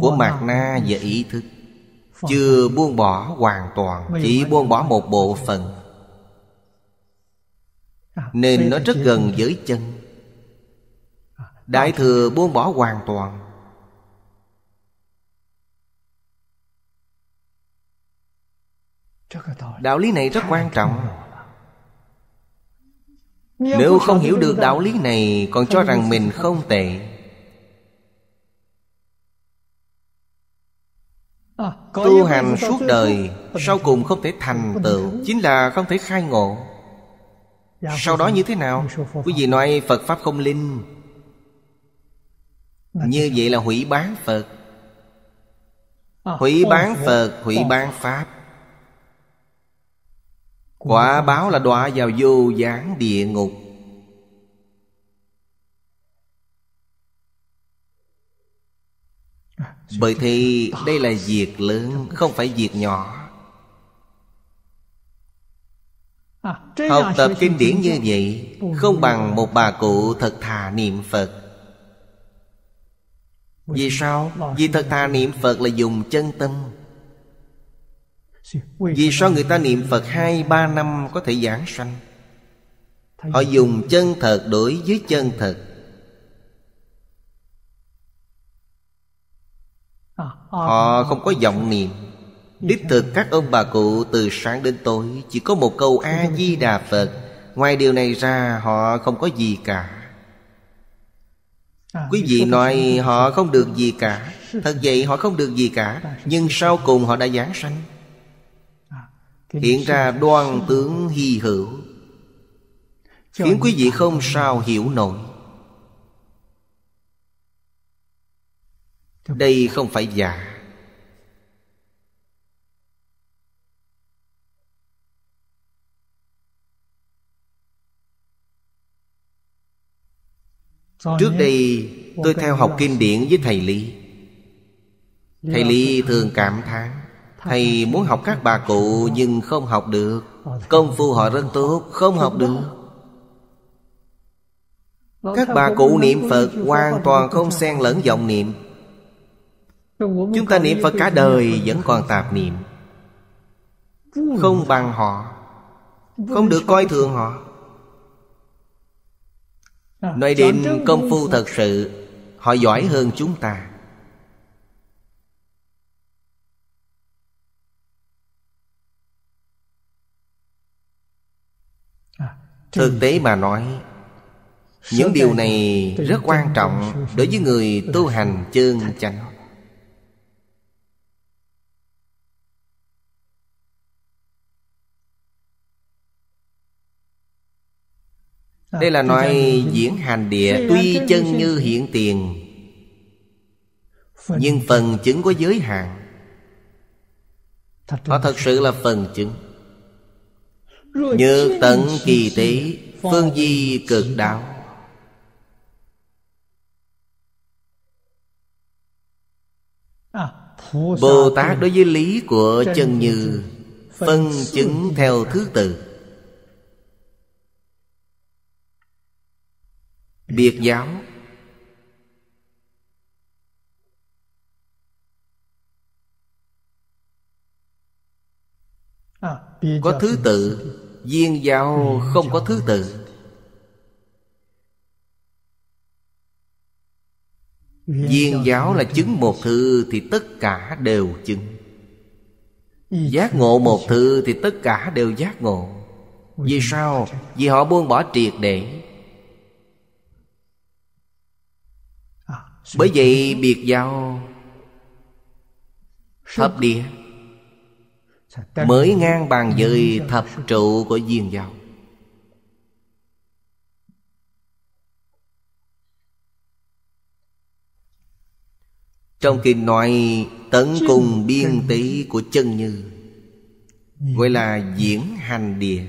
của mạt na và ý thức chưa vâng, vâng. buông bỏ hoàn toàn chỉ buông bỏ một bộ phận à, nên nó rất gần với chân à, đại vâng. thừa buông bỏ hoàn toàn đạo lý này rất quan trọng nếu không hiểu được đạo lý này còn cho rằng mình không tệ À, tu hành suốt đời sau cùng không thể thành tựu chính là không thể khai ngộ dạ, sau đó như thế nào quý vị nói phật pháp không linh như vậy là hủy bán phật à, hủy bán phật hủy bán pháp quả báo là đọa vào vô gián địa ngục Bởi thì đây là việc lớn Không phải việc nhỏ Học tập kinh điển như vậy Không bằng một bà cụ thật thà niệm Phật Vì sao? Vì thật thà niệm Phật là dùng chân tâm Vì sao người ta niệm Phật 2-3 năm có thể giảng sanh Họ dùng chân thật đối với chân thật Ờ. Họ không có vọng niệm Đích thực các ông bà cụ từ sáng đến tối Chỉ có một câu A-di-đà Phật Ngoài điều này ra họ không có gì cả à, Quý vị nói họ không được gì cả Thật vậy họ không được gì cả Nhưng sau cùng họ đã giáng sanh à, Hiện ra đoan tướng hy hữu Khiến quý vị không sao hiểu nổi đây không phải giả Trước đây tôi theo học kinh điển với thầy Lý Thầy Lý thường cảm thán Thầy muốn học các bà cụ nhưng không học được Công phu họ rất tốt, không học được Các bà cụ niệm Phật hoàn toàn không xen lẫn dòng niệm Chúng ta niệm Phật cả đời vẫn còn tạp niệm Không bằng họ Không được coi thường họ Nói đến công phu thật sự Họ giỏi hơn chúng ta Thực tế mà nói Những điều này rất quan trọng Đối với người tu hành chân chánh Đây là nói diễn hành địa Tuy chân như hiện tiền Nhưng phần chứng có giới hạn Nó thật sự là phần chứng Như tận kỳ tế Phương di cực đạo à, Bồ Tát đối với lý của chân như Phân chứng theo thứ tự biệt giáo à, có ừ, thứ tự viên giáo không có thứ tự viên giáo là chứng một thứ thì tất cả đều chứng giác ngộ một thứ thì tất cả đều giác ngộ vì sao vì họ buông bỏ triệt để Bởi vậy biệt giao Thập địa Mới ngang bằng với thập trụ của viên giao Trong kinh nói tấn cùng biên tỷ của chân như Gọi là diễn hành địa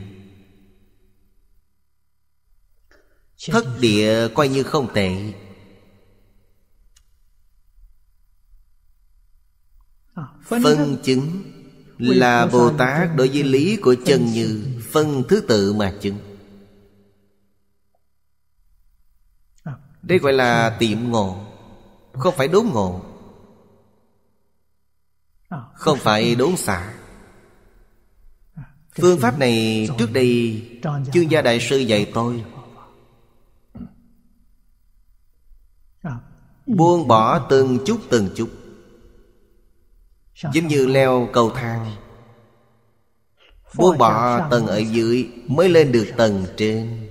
Thất địa coi như không tệ Phân chứng là Bồ Tát đối với lý của chân như Phân thứ tự mà chứng à. Đây gọi là tiệm ngộ Không phải đốn ngộ à. Không phải đốn xả à. Phương pháp này trước đây Chương gia đại sư dạy tôi Buông bỏ từng chút từng chút Giống như leo cầu thang Buông bỏ tầng ở dưới Mới lên được tầng trên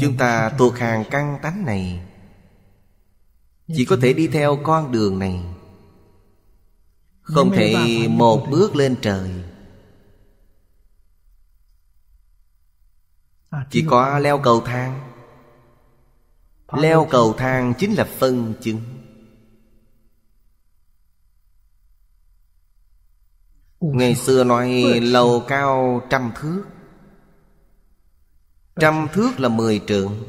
Chúng ta thuộc hàng căng tánh này Chỉ có thể đi theo con đường này Không thể một bước lên trời à, Chỉ có leo cầu thang Leo cầu thang chính là phân chứng Ngày xưa nói lầu cao trăm thước Trăm thước là mười trượng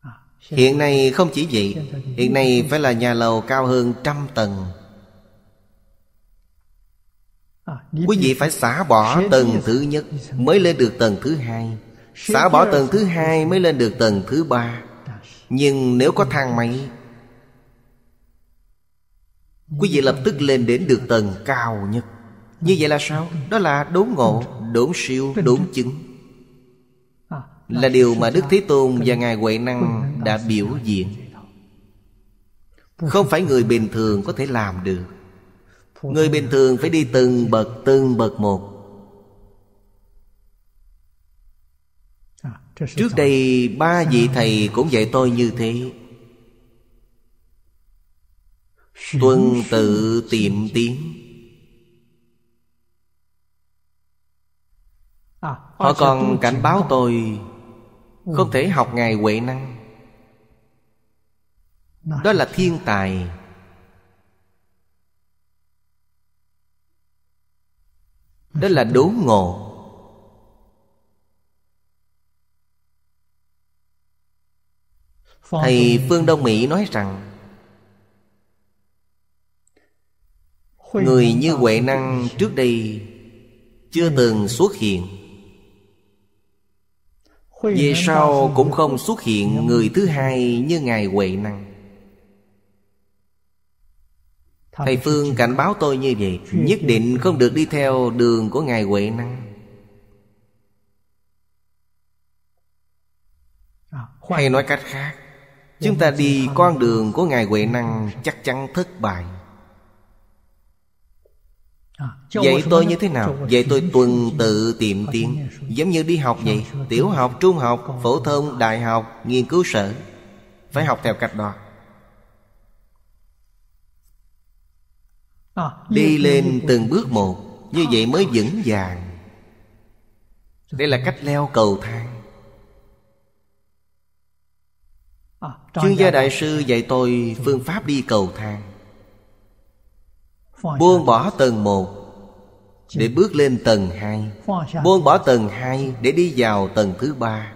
à, Hiện nay không chỉ vậy Hiện nay phải là nhà lầu cao hơn trăm tầng à, Quý vị phải xả bỏ tầng thứ nhất Mới lên được tầng thứ hai Xả bỏ tầng thứ hai mới lên được tầng thứ ba Nhưng nếu có thang máy Quý vị lập tức lên đến được tầng cao nhất Như vậy là sao? Đó là đốn ngộ, đốn siêu, đốn chứng Là điều mà Đức Thế Tôn và Ngài Huệ Năng đã biểu diễn Không phải người bình thường có thể làm được Người bình thường phải đi từng bậc từng bậc một trước đây ba vị thầy cũng dạy tôi như thế tuân tự tiệm tiến họ còn cảnh báo tôi không thể học ngài huệ năng đó là thiên tài đó là đố ngộ Thầy Phương Đông Mỹ nói rằng Người như Huệ Năng trước đây Chưa từng xuất hiện Về sau cũng không xuất hiện người thứ hai như Ngài Huệ Năng Thầy Phương cảnh báo tôi như vậy Nhất định không được đi theo đường của Ngài Huệ Năng à, Hay nói cách khác Chúng ta đi con đường của Ngài Huệ Năng chắc chắn thất bại à, Vậy tôi như thế nào? Vậy tôi tuần tự tìm tiếng Giống như đi học vậy Tiểu học, trung học, phổ thông, đại học, nghiên cứu sở Phải học theo cách đó à, Đi lên từng bước một Như vậy mới vững vàng Đây là cách leo cầu thang Chuyên gia đại sư dạy tôi phương pháp đi cầu thang Buông bỏ tầng 1 Để bước lên tầng 2 Buông bỏ tầng 2 để đi vào tầng thứ 3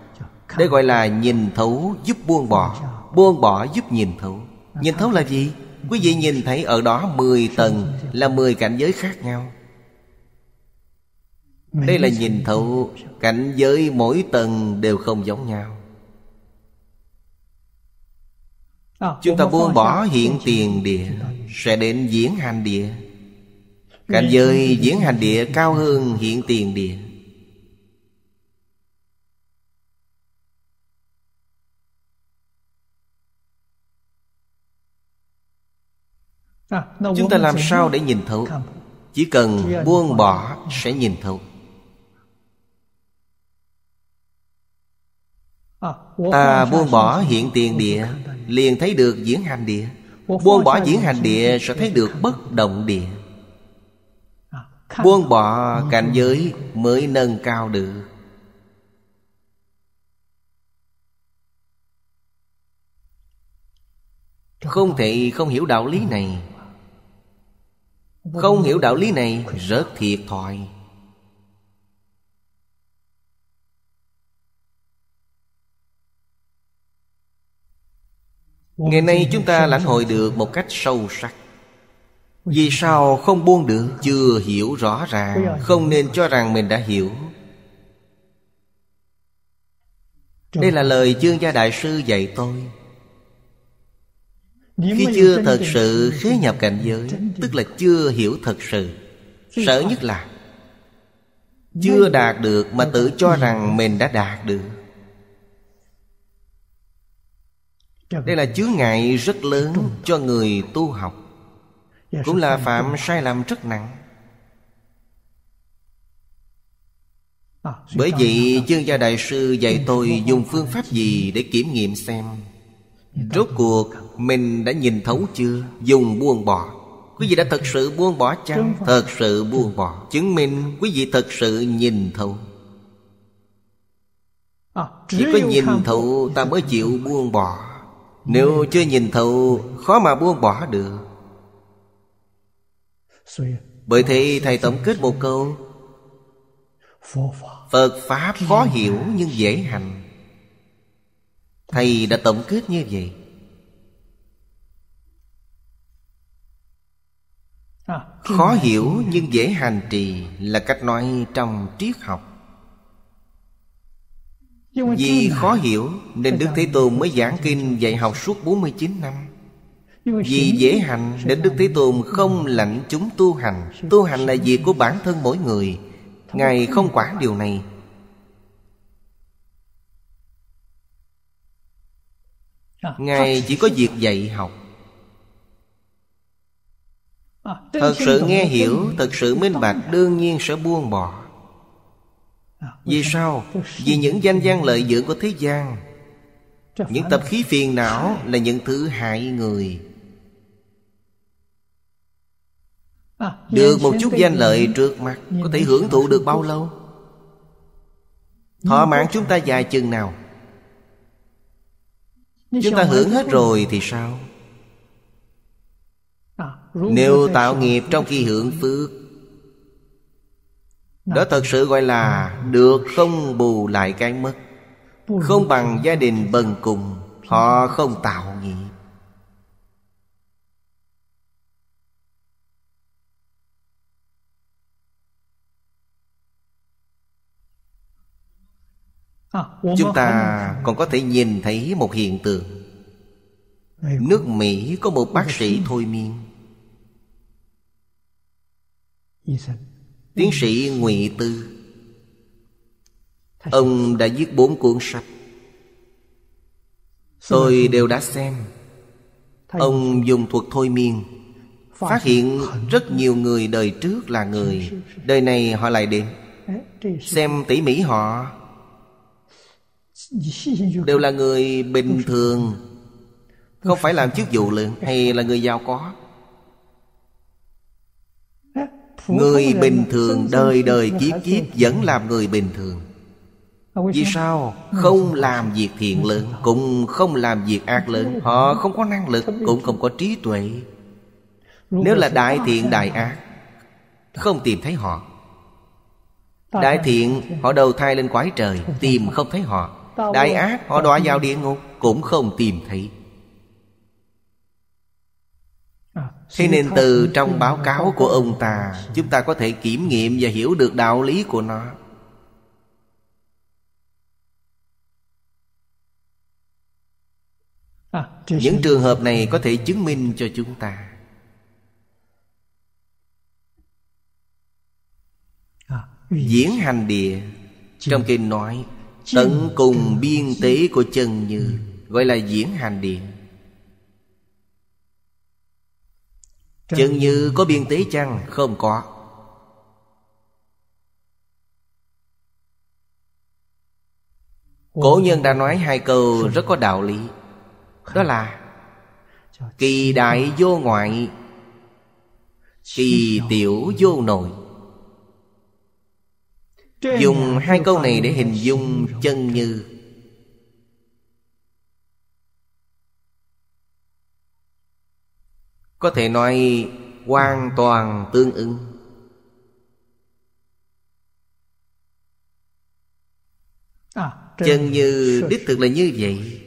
Đây gọi là nhìn thấu giúp buông bỏ Buông bỏ giúp nhìn thấu Nhìn thấu là gì? Quý vị nhìn thấy ở đó 10 tầng là 10 cảnh giới khác nhau Đây là nhìn thấu cảnh giới mỗi tầng đều không giống nhau Ờ, Chúng ta buông bỏ hiện tiền địa Sẽ đến diễn hành địa ừ. Cảnh giới diễn hành địa cao hơn hiện tiền địa à, Chúng ta làm sao để nhìn thấu Chỉ cần buông bỏ ừ. sẽ nhìn thấu à, Ta buông bỏ hiện tiền địa liền thấy được diễn hành địa buông bỏ diễn hành địa sẽ thấy được bất động địa à, buông bỏ à, cảnh à. giới mới nâng cao được không thể không hiểu đạo lý này không hiểu đạo lý này rất thiệt thòi ngày nay chúng ta lãnh hội được một cách sâu sắc vì sao không buông được chưa hiểu rõ ràng không nên cho rằng mình đã hiểu đây là lời chương gia đại sư dạy tôi khi chưa thật sự khế nhập cảnh giới tức là chưa hiểu thật sự sợ nhất là chưa đạt được mà tự cho rằng mình đã đạt được đây là chướng ngại rất lớn cho người tu học cũng là phạm sai lầm rất nặng à, bởi vậy chương gia đại sư dạy tôi dùng phương pháp gì để kiểm nghiệm xem rốt cuộc mình đã nhìn thấu chưa dùng buông bỏ quý vị đã thật sự buông bỏ chăng thật sự buông bỏ chứng minh quý vị thật sự nhìn thấu à, chỉ có nhìn thấu ta mới chịu buông bỏ nếu chưa nhìn thấu Khó mà buông bỏ được Bởi thế Thầy tổng kết một câu Phật Pháp khó hiểu nhưng dễ hành Thầy đã tổng kết như vậy Khó hiểu nhưng dễ hành trì Là cách nói trong triết học vì khó hiểu Nên Đức Thế Tôn mới giảng kinh dạy học suốt 49 năm Vì dễ hành Nên Đức Thế Tôn không lạnh chúng tu hành Tu hành là việc của bản thân mỗi người Ngài không quản điều này à, Ngài chỉ có việc dạy học à, Thật sự nghe hiểu Thật sự minh bạch Đương nhiên sẽ buông bỏ vì sao? Vì những danh gian lợi dưỡng của thế gian Những tập khí phiền não là những thứ hại người à, Được một chút danh lợi trước mặt Có thể hưởng thụ được bao lâu? Thọ mạng chúng ta dài chừng nào? Chúng ta hưởng hết rồi thì sao? À, Nếu tạo nghiệp trong khi hưởng phước đó thật sự gọi là Được không bù lại cái mất Không bằng gia đình bần cùng Họ không tạo nghiệp à, Chúng ta còn có thể nhìn thấy một hiện tượng Nước Mỹ có một bác sĩ thôi miên Tiến sĩ Ngụy Tư Ông đã viết bốn cuốn sách Tôi đều đã xem Ông dùng thuật thôi miên Phát hiện rất nhiều người đời trước là người Đời này họ lại đến Xem tỉ mỉ họ Đều là người bình thường Không phải làm chức vụ lớn Hay là người giàu có Người bình thường đời đời kiếp kiếp Vẫn làm người bình thường Vì sao không làm việc thiện lớn Cũng không làm việc ác lớn Họ không có năng lực Cũng không có trí tuệ Nếu là đại thiện đại ác Không tìm thấy họ Đại thiện họ đầu thai lên quái trời Tìm không thấy họ Đại ác họ đọa vào địa ngục Cũng không tìm thấy thế nên từ trong báo cáo của ông ta chúng ta có thể kiểm nghiệm và hiểu được đạo lý của nó à, những trường hợp này có thể chứng minh cho chúng ta à, diễn hành địa trong kinh nói tận cùng biên tế của chân như gọi là diễn hành địa Chừng như có biên tế chăng Không có Cổ nhân đã nói hai câu rất có đạo lý Đó là Kỳ đại vô ngoại Kỳ tiểu vô nội Dùng hai câu này để hình dung chân như có thể nói hoàn toàn tương ứng à, chân như đích thực là như vậy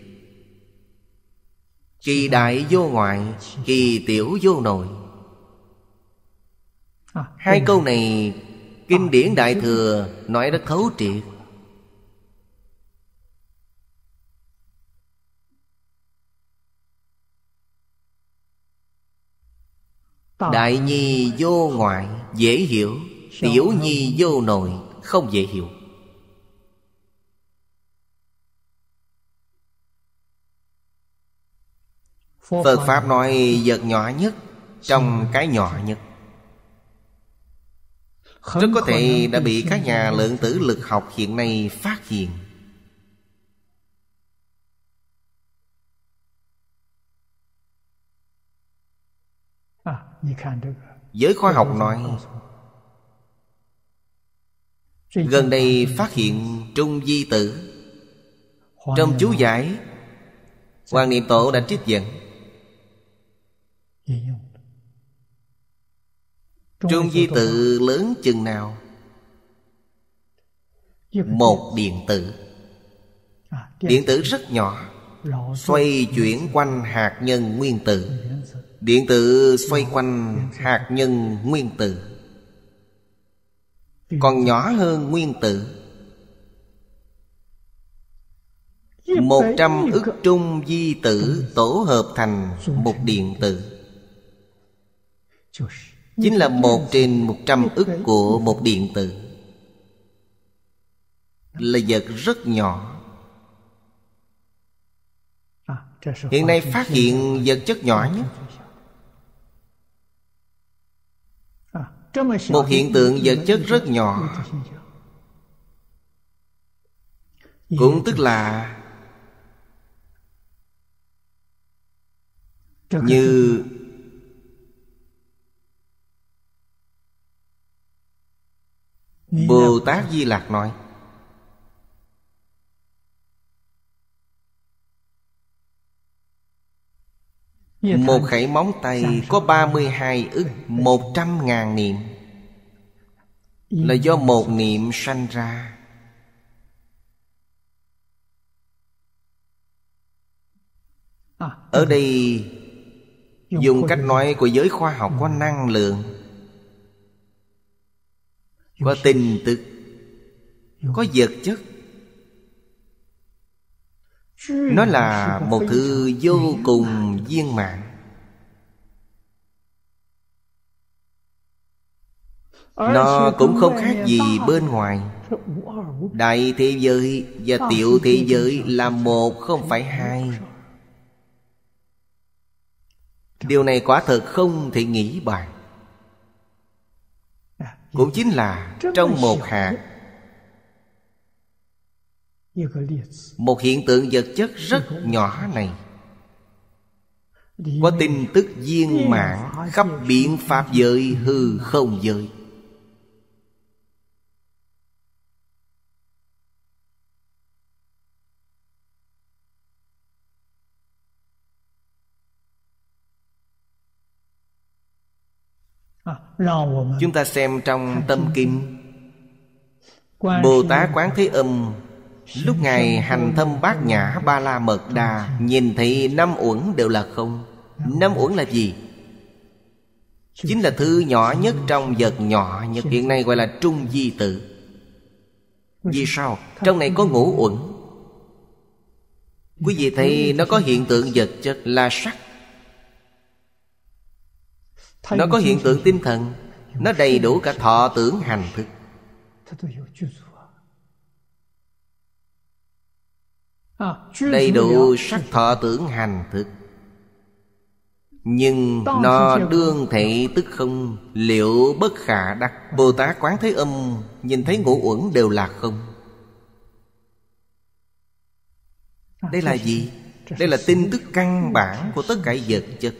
kỳ đại vô ngoại kỳ tiểu vô nội à, hai câu này kinh à, điển đại thừa nói rất thấu triệt Đại nhi vô ngoại dễ hiểu Tiểu nhi vô nội không dễ hiểu Phật Pháp nói vật nhỏ nhất Trong cái nhỏ nhất Rất có thể đã bị các nhà lượng tử lực học hiện nay phát hiện giới khoa học nói gần đây phát hiện trung di tử trong chú giải quan niệm tổ đã trích dẫn trung di tử lớn chừng nào một điện tử à, điện tử rất nhỏ xoay chuyển quanh hạt nhân nguyên tử ừ điện tử xoay quanh hạt nhân nguyên tử còn nhỏ hơn nguyên tử một trăm ức trung di tử tổ hợp thành một điện tử Chính là một trên một trăm ức của một điện tử Là vật rất nhỏ Hiện nay phát hiện vật chất nhỏ nhất một hiện tượng vật chất rất nhỏ cũng tức là như bồ tát di lạc nói Một khẩy móng tay có 32 ức 100 ngàn niệm Là do một niệm sanh ra à, Ở ừ. đây Dùng cách nói của giới khoa học có ừ. năng lượng Có tình tức Có vật chất nó là một thứ vô cùng viên mãn nó cũng không khác gì bên ngoài đại thế giới và tiểu thế giới là một không phải hai điều này quả thật không thể nghĩ bàn cũng chính là trong một hạt một hiện tượng vật chất rất nhỏ này có tin tức viên mãn khắp biện pháp giới hư không giới chúng ta xem trong tâm kim, bồ tát quán thế âm Lúc Ngài hành thâm bát nhã ba la mật đà Nhìn thấy năm uẩn đều là không Năm uẩn là gì? Chính là thứ nhỏ nhất trong vật nhỏ nhất Hiện nay gọi là trung di tự Vì sao? Trong này có ngũ uẩn Quý vị thấy nó có hiện tượng vật chất là sắc Nó có hiện tượng tinh thần Nó đầy đủ cả thọ tưởng hành thức đầy đủ sắc thọ tưởng hành thực nhưng nó đương thị tức không Liệu bất khả đắc Bồ Tát Quán Thế Âm Nhìn thấy ngũ uẩn đều là không à, Đây là gì? Đây là tin tức căn bản của tất cả vật chất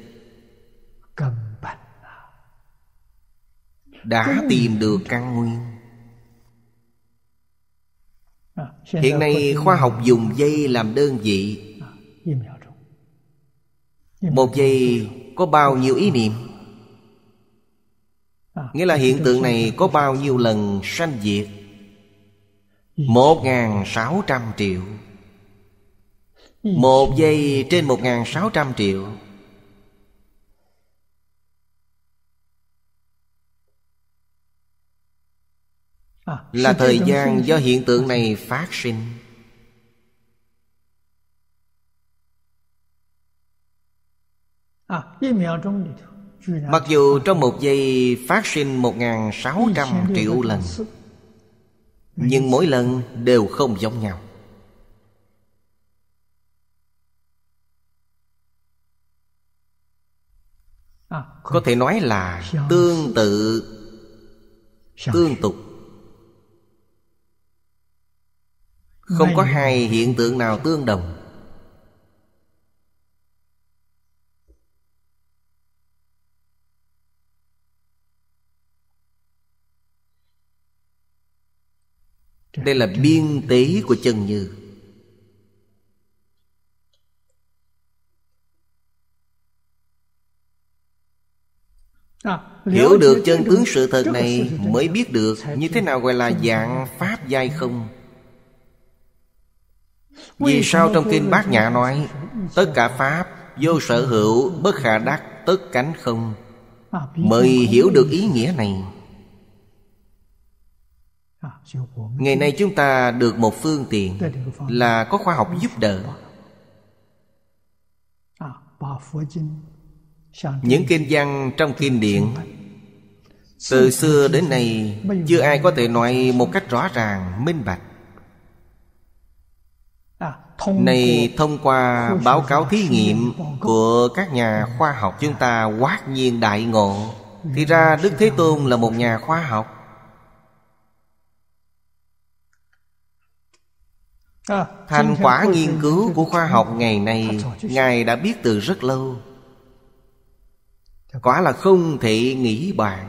Đã tìm được căn nguyên hiện nay khoa học dùng dây làm đơn vị một giây có bao nhiêu ý niệm Nghĩa là hiện tượng này có bao nhiêu lần sanh diệt Một ngàn sáu trăm triệu Một giây trên một ngàn sáu trăm triệu À, là thời gian do hiện tượng này phát sinh à, Mặc dù trong một giây phát sinh 1.600 triệu lần Nhưng mỗi lần đều không giống nhau à, Có thể nói là tương tự Tương tục Không có hai hiện tượng nào tương đồng Đây là biên tế của chân như à, Hiểu được chân tướng sự thật này Mới biết được như thế nào gọi là dạng Pháp giai không vì sao trong kinh bát nhã nói Tất cả Pháp vô sở hữu bất khả đắc tất cánh không à, mời hiểu được ý nghĩa này à, Ngày nay chúng ta được một phương tiện Là có khoa học giúp đỡ à, Những kinh văn trong kinh điển Từ xưa đến nay Chưa ai có thể nói một cách rõ ràng, minh bạch này thông qua báo cáo thí nghiệm của các nhà khoa học chúng ta quát nhiên đại ngộ thì ra đức thế tôn là một nhà khoa học à, thành quả nghiên cứu của khoa học ngày nay ngài đã biết từ rất lâu dạ. quả là không thể nghĩ bàn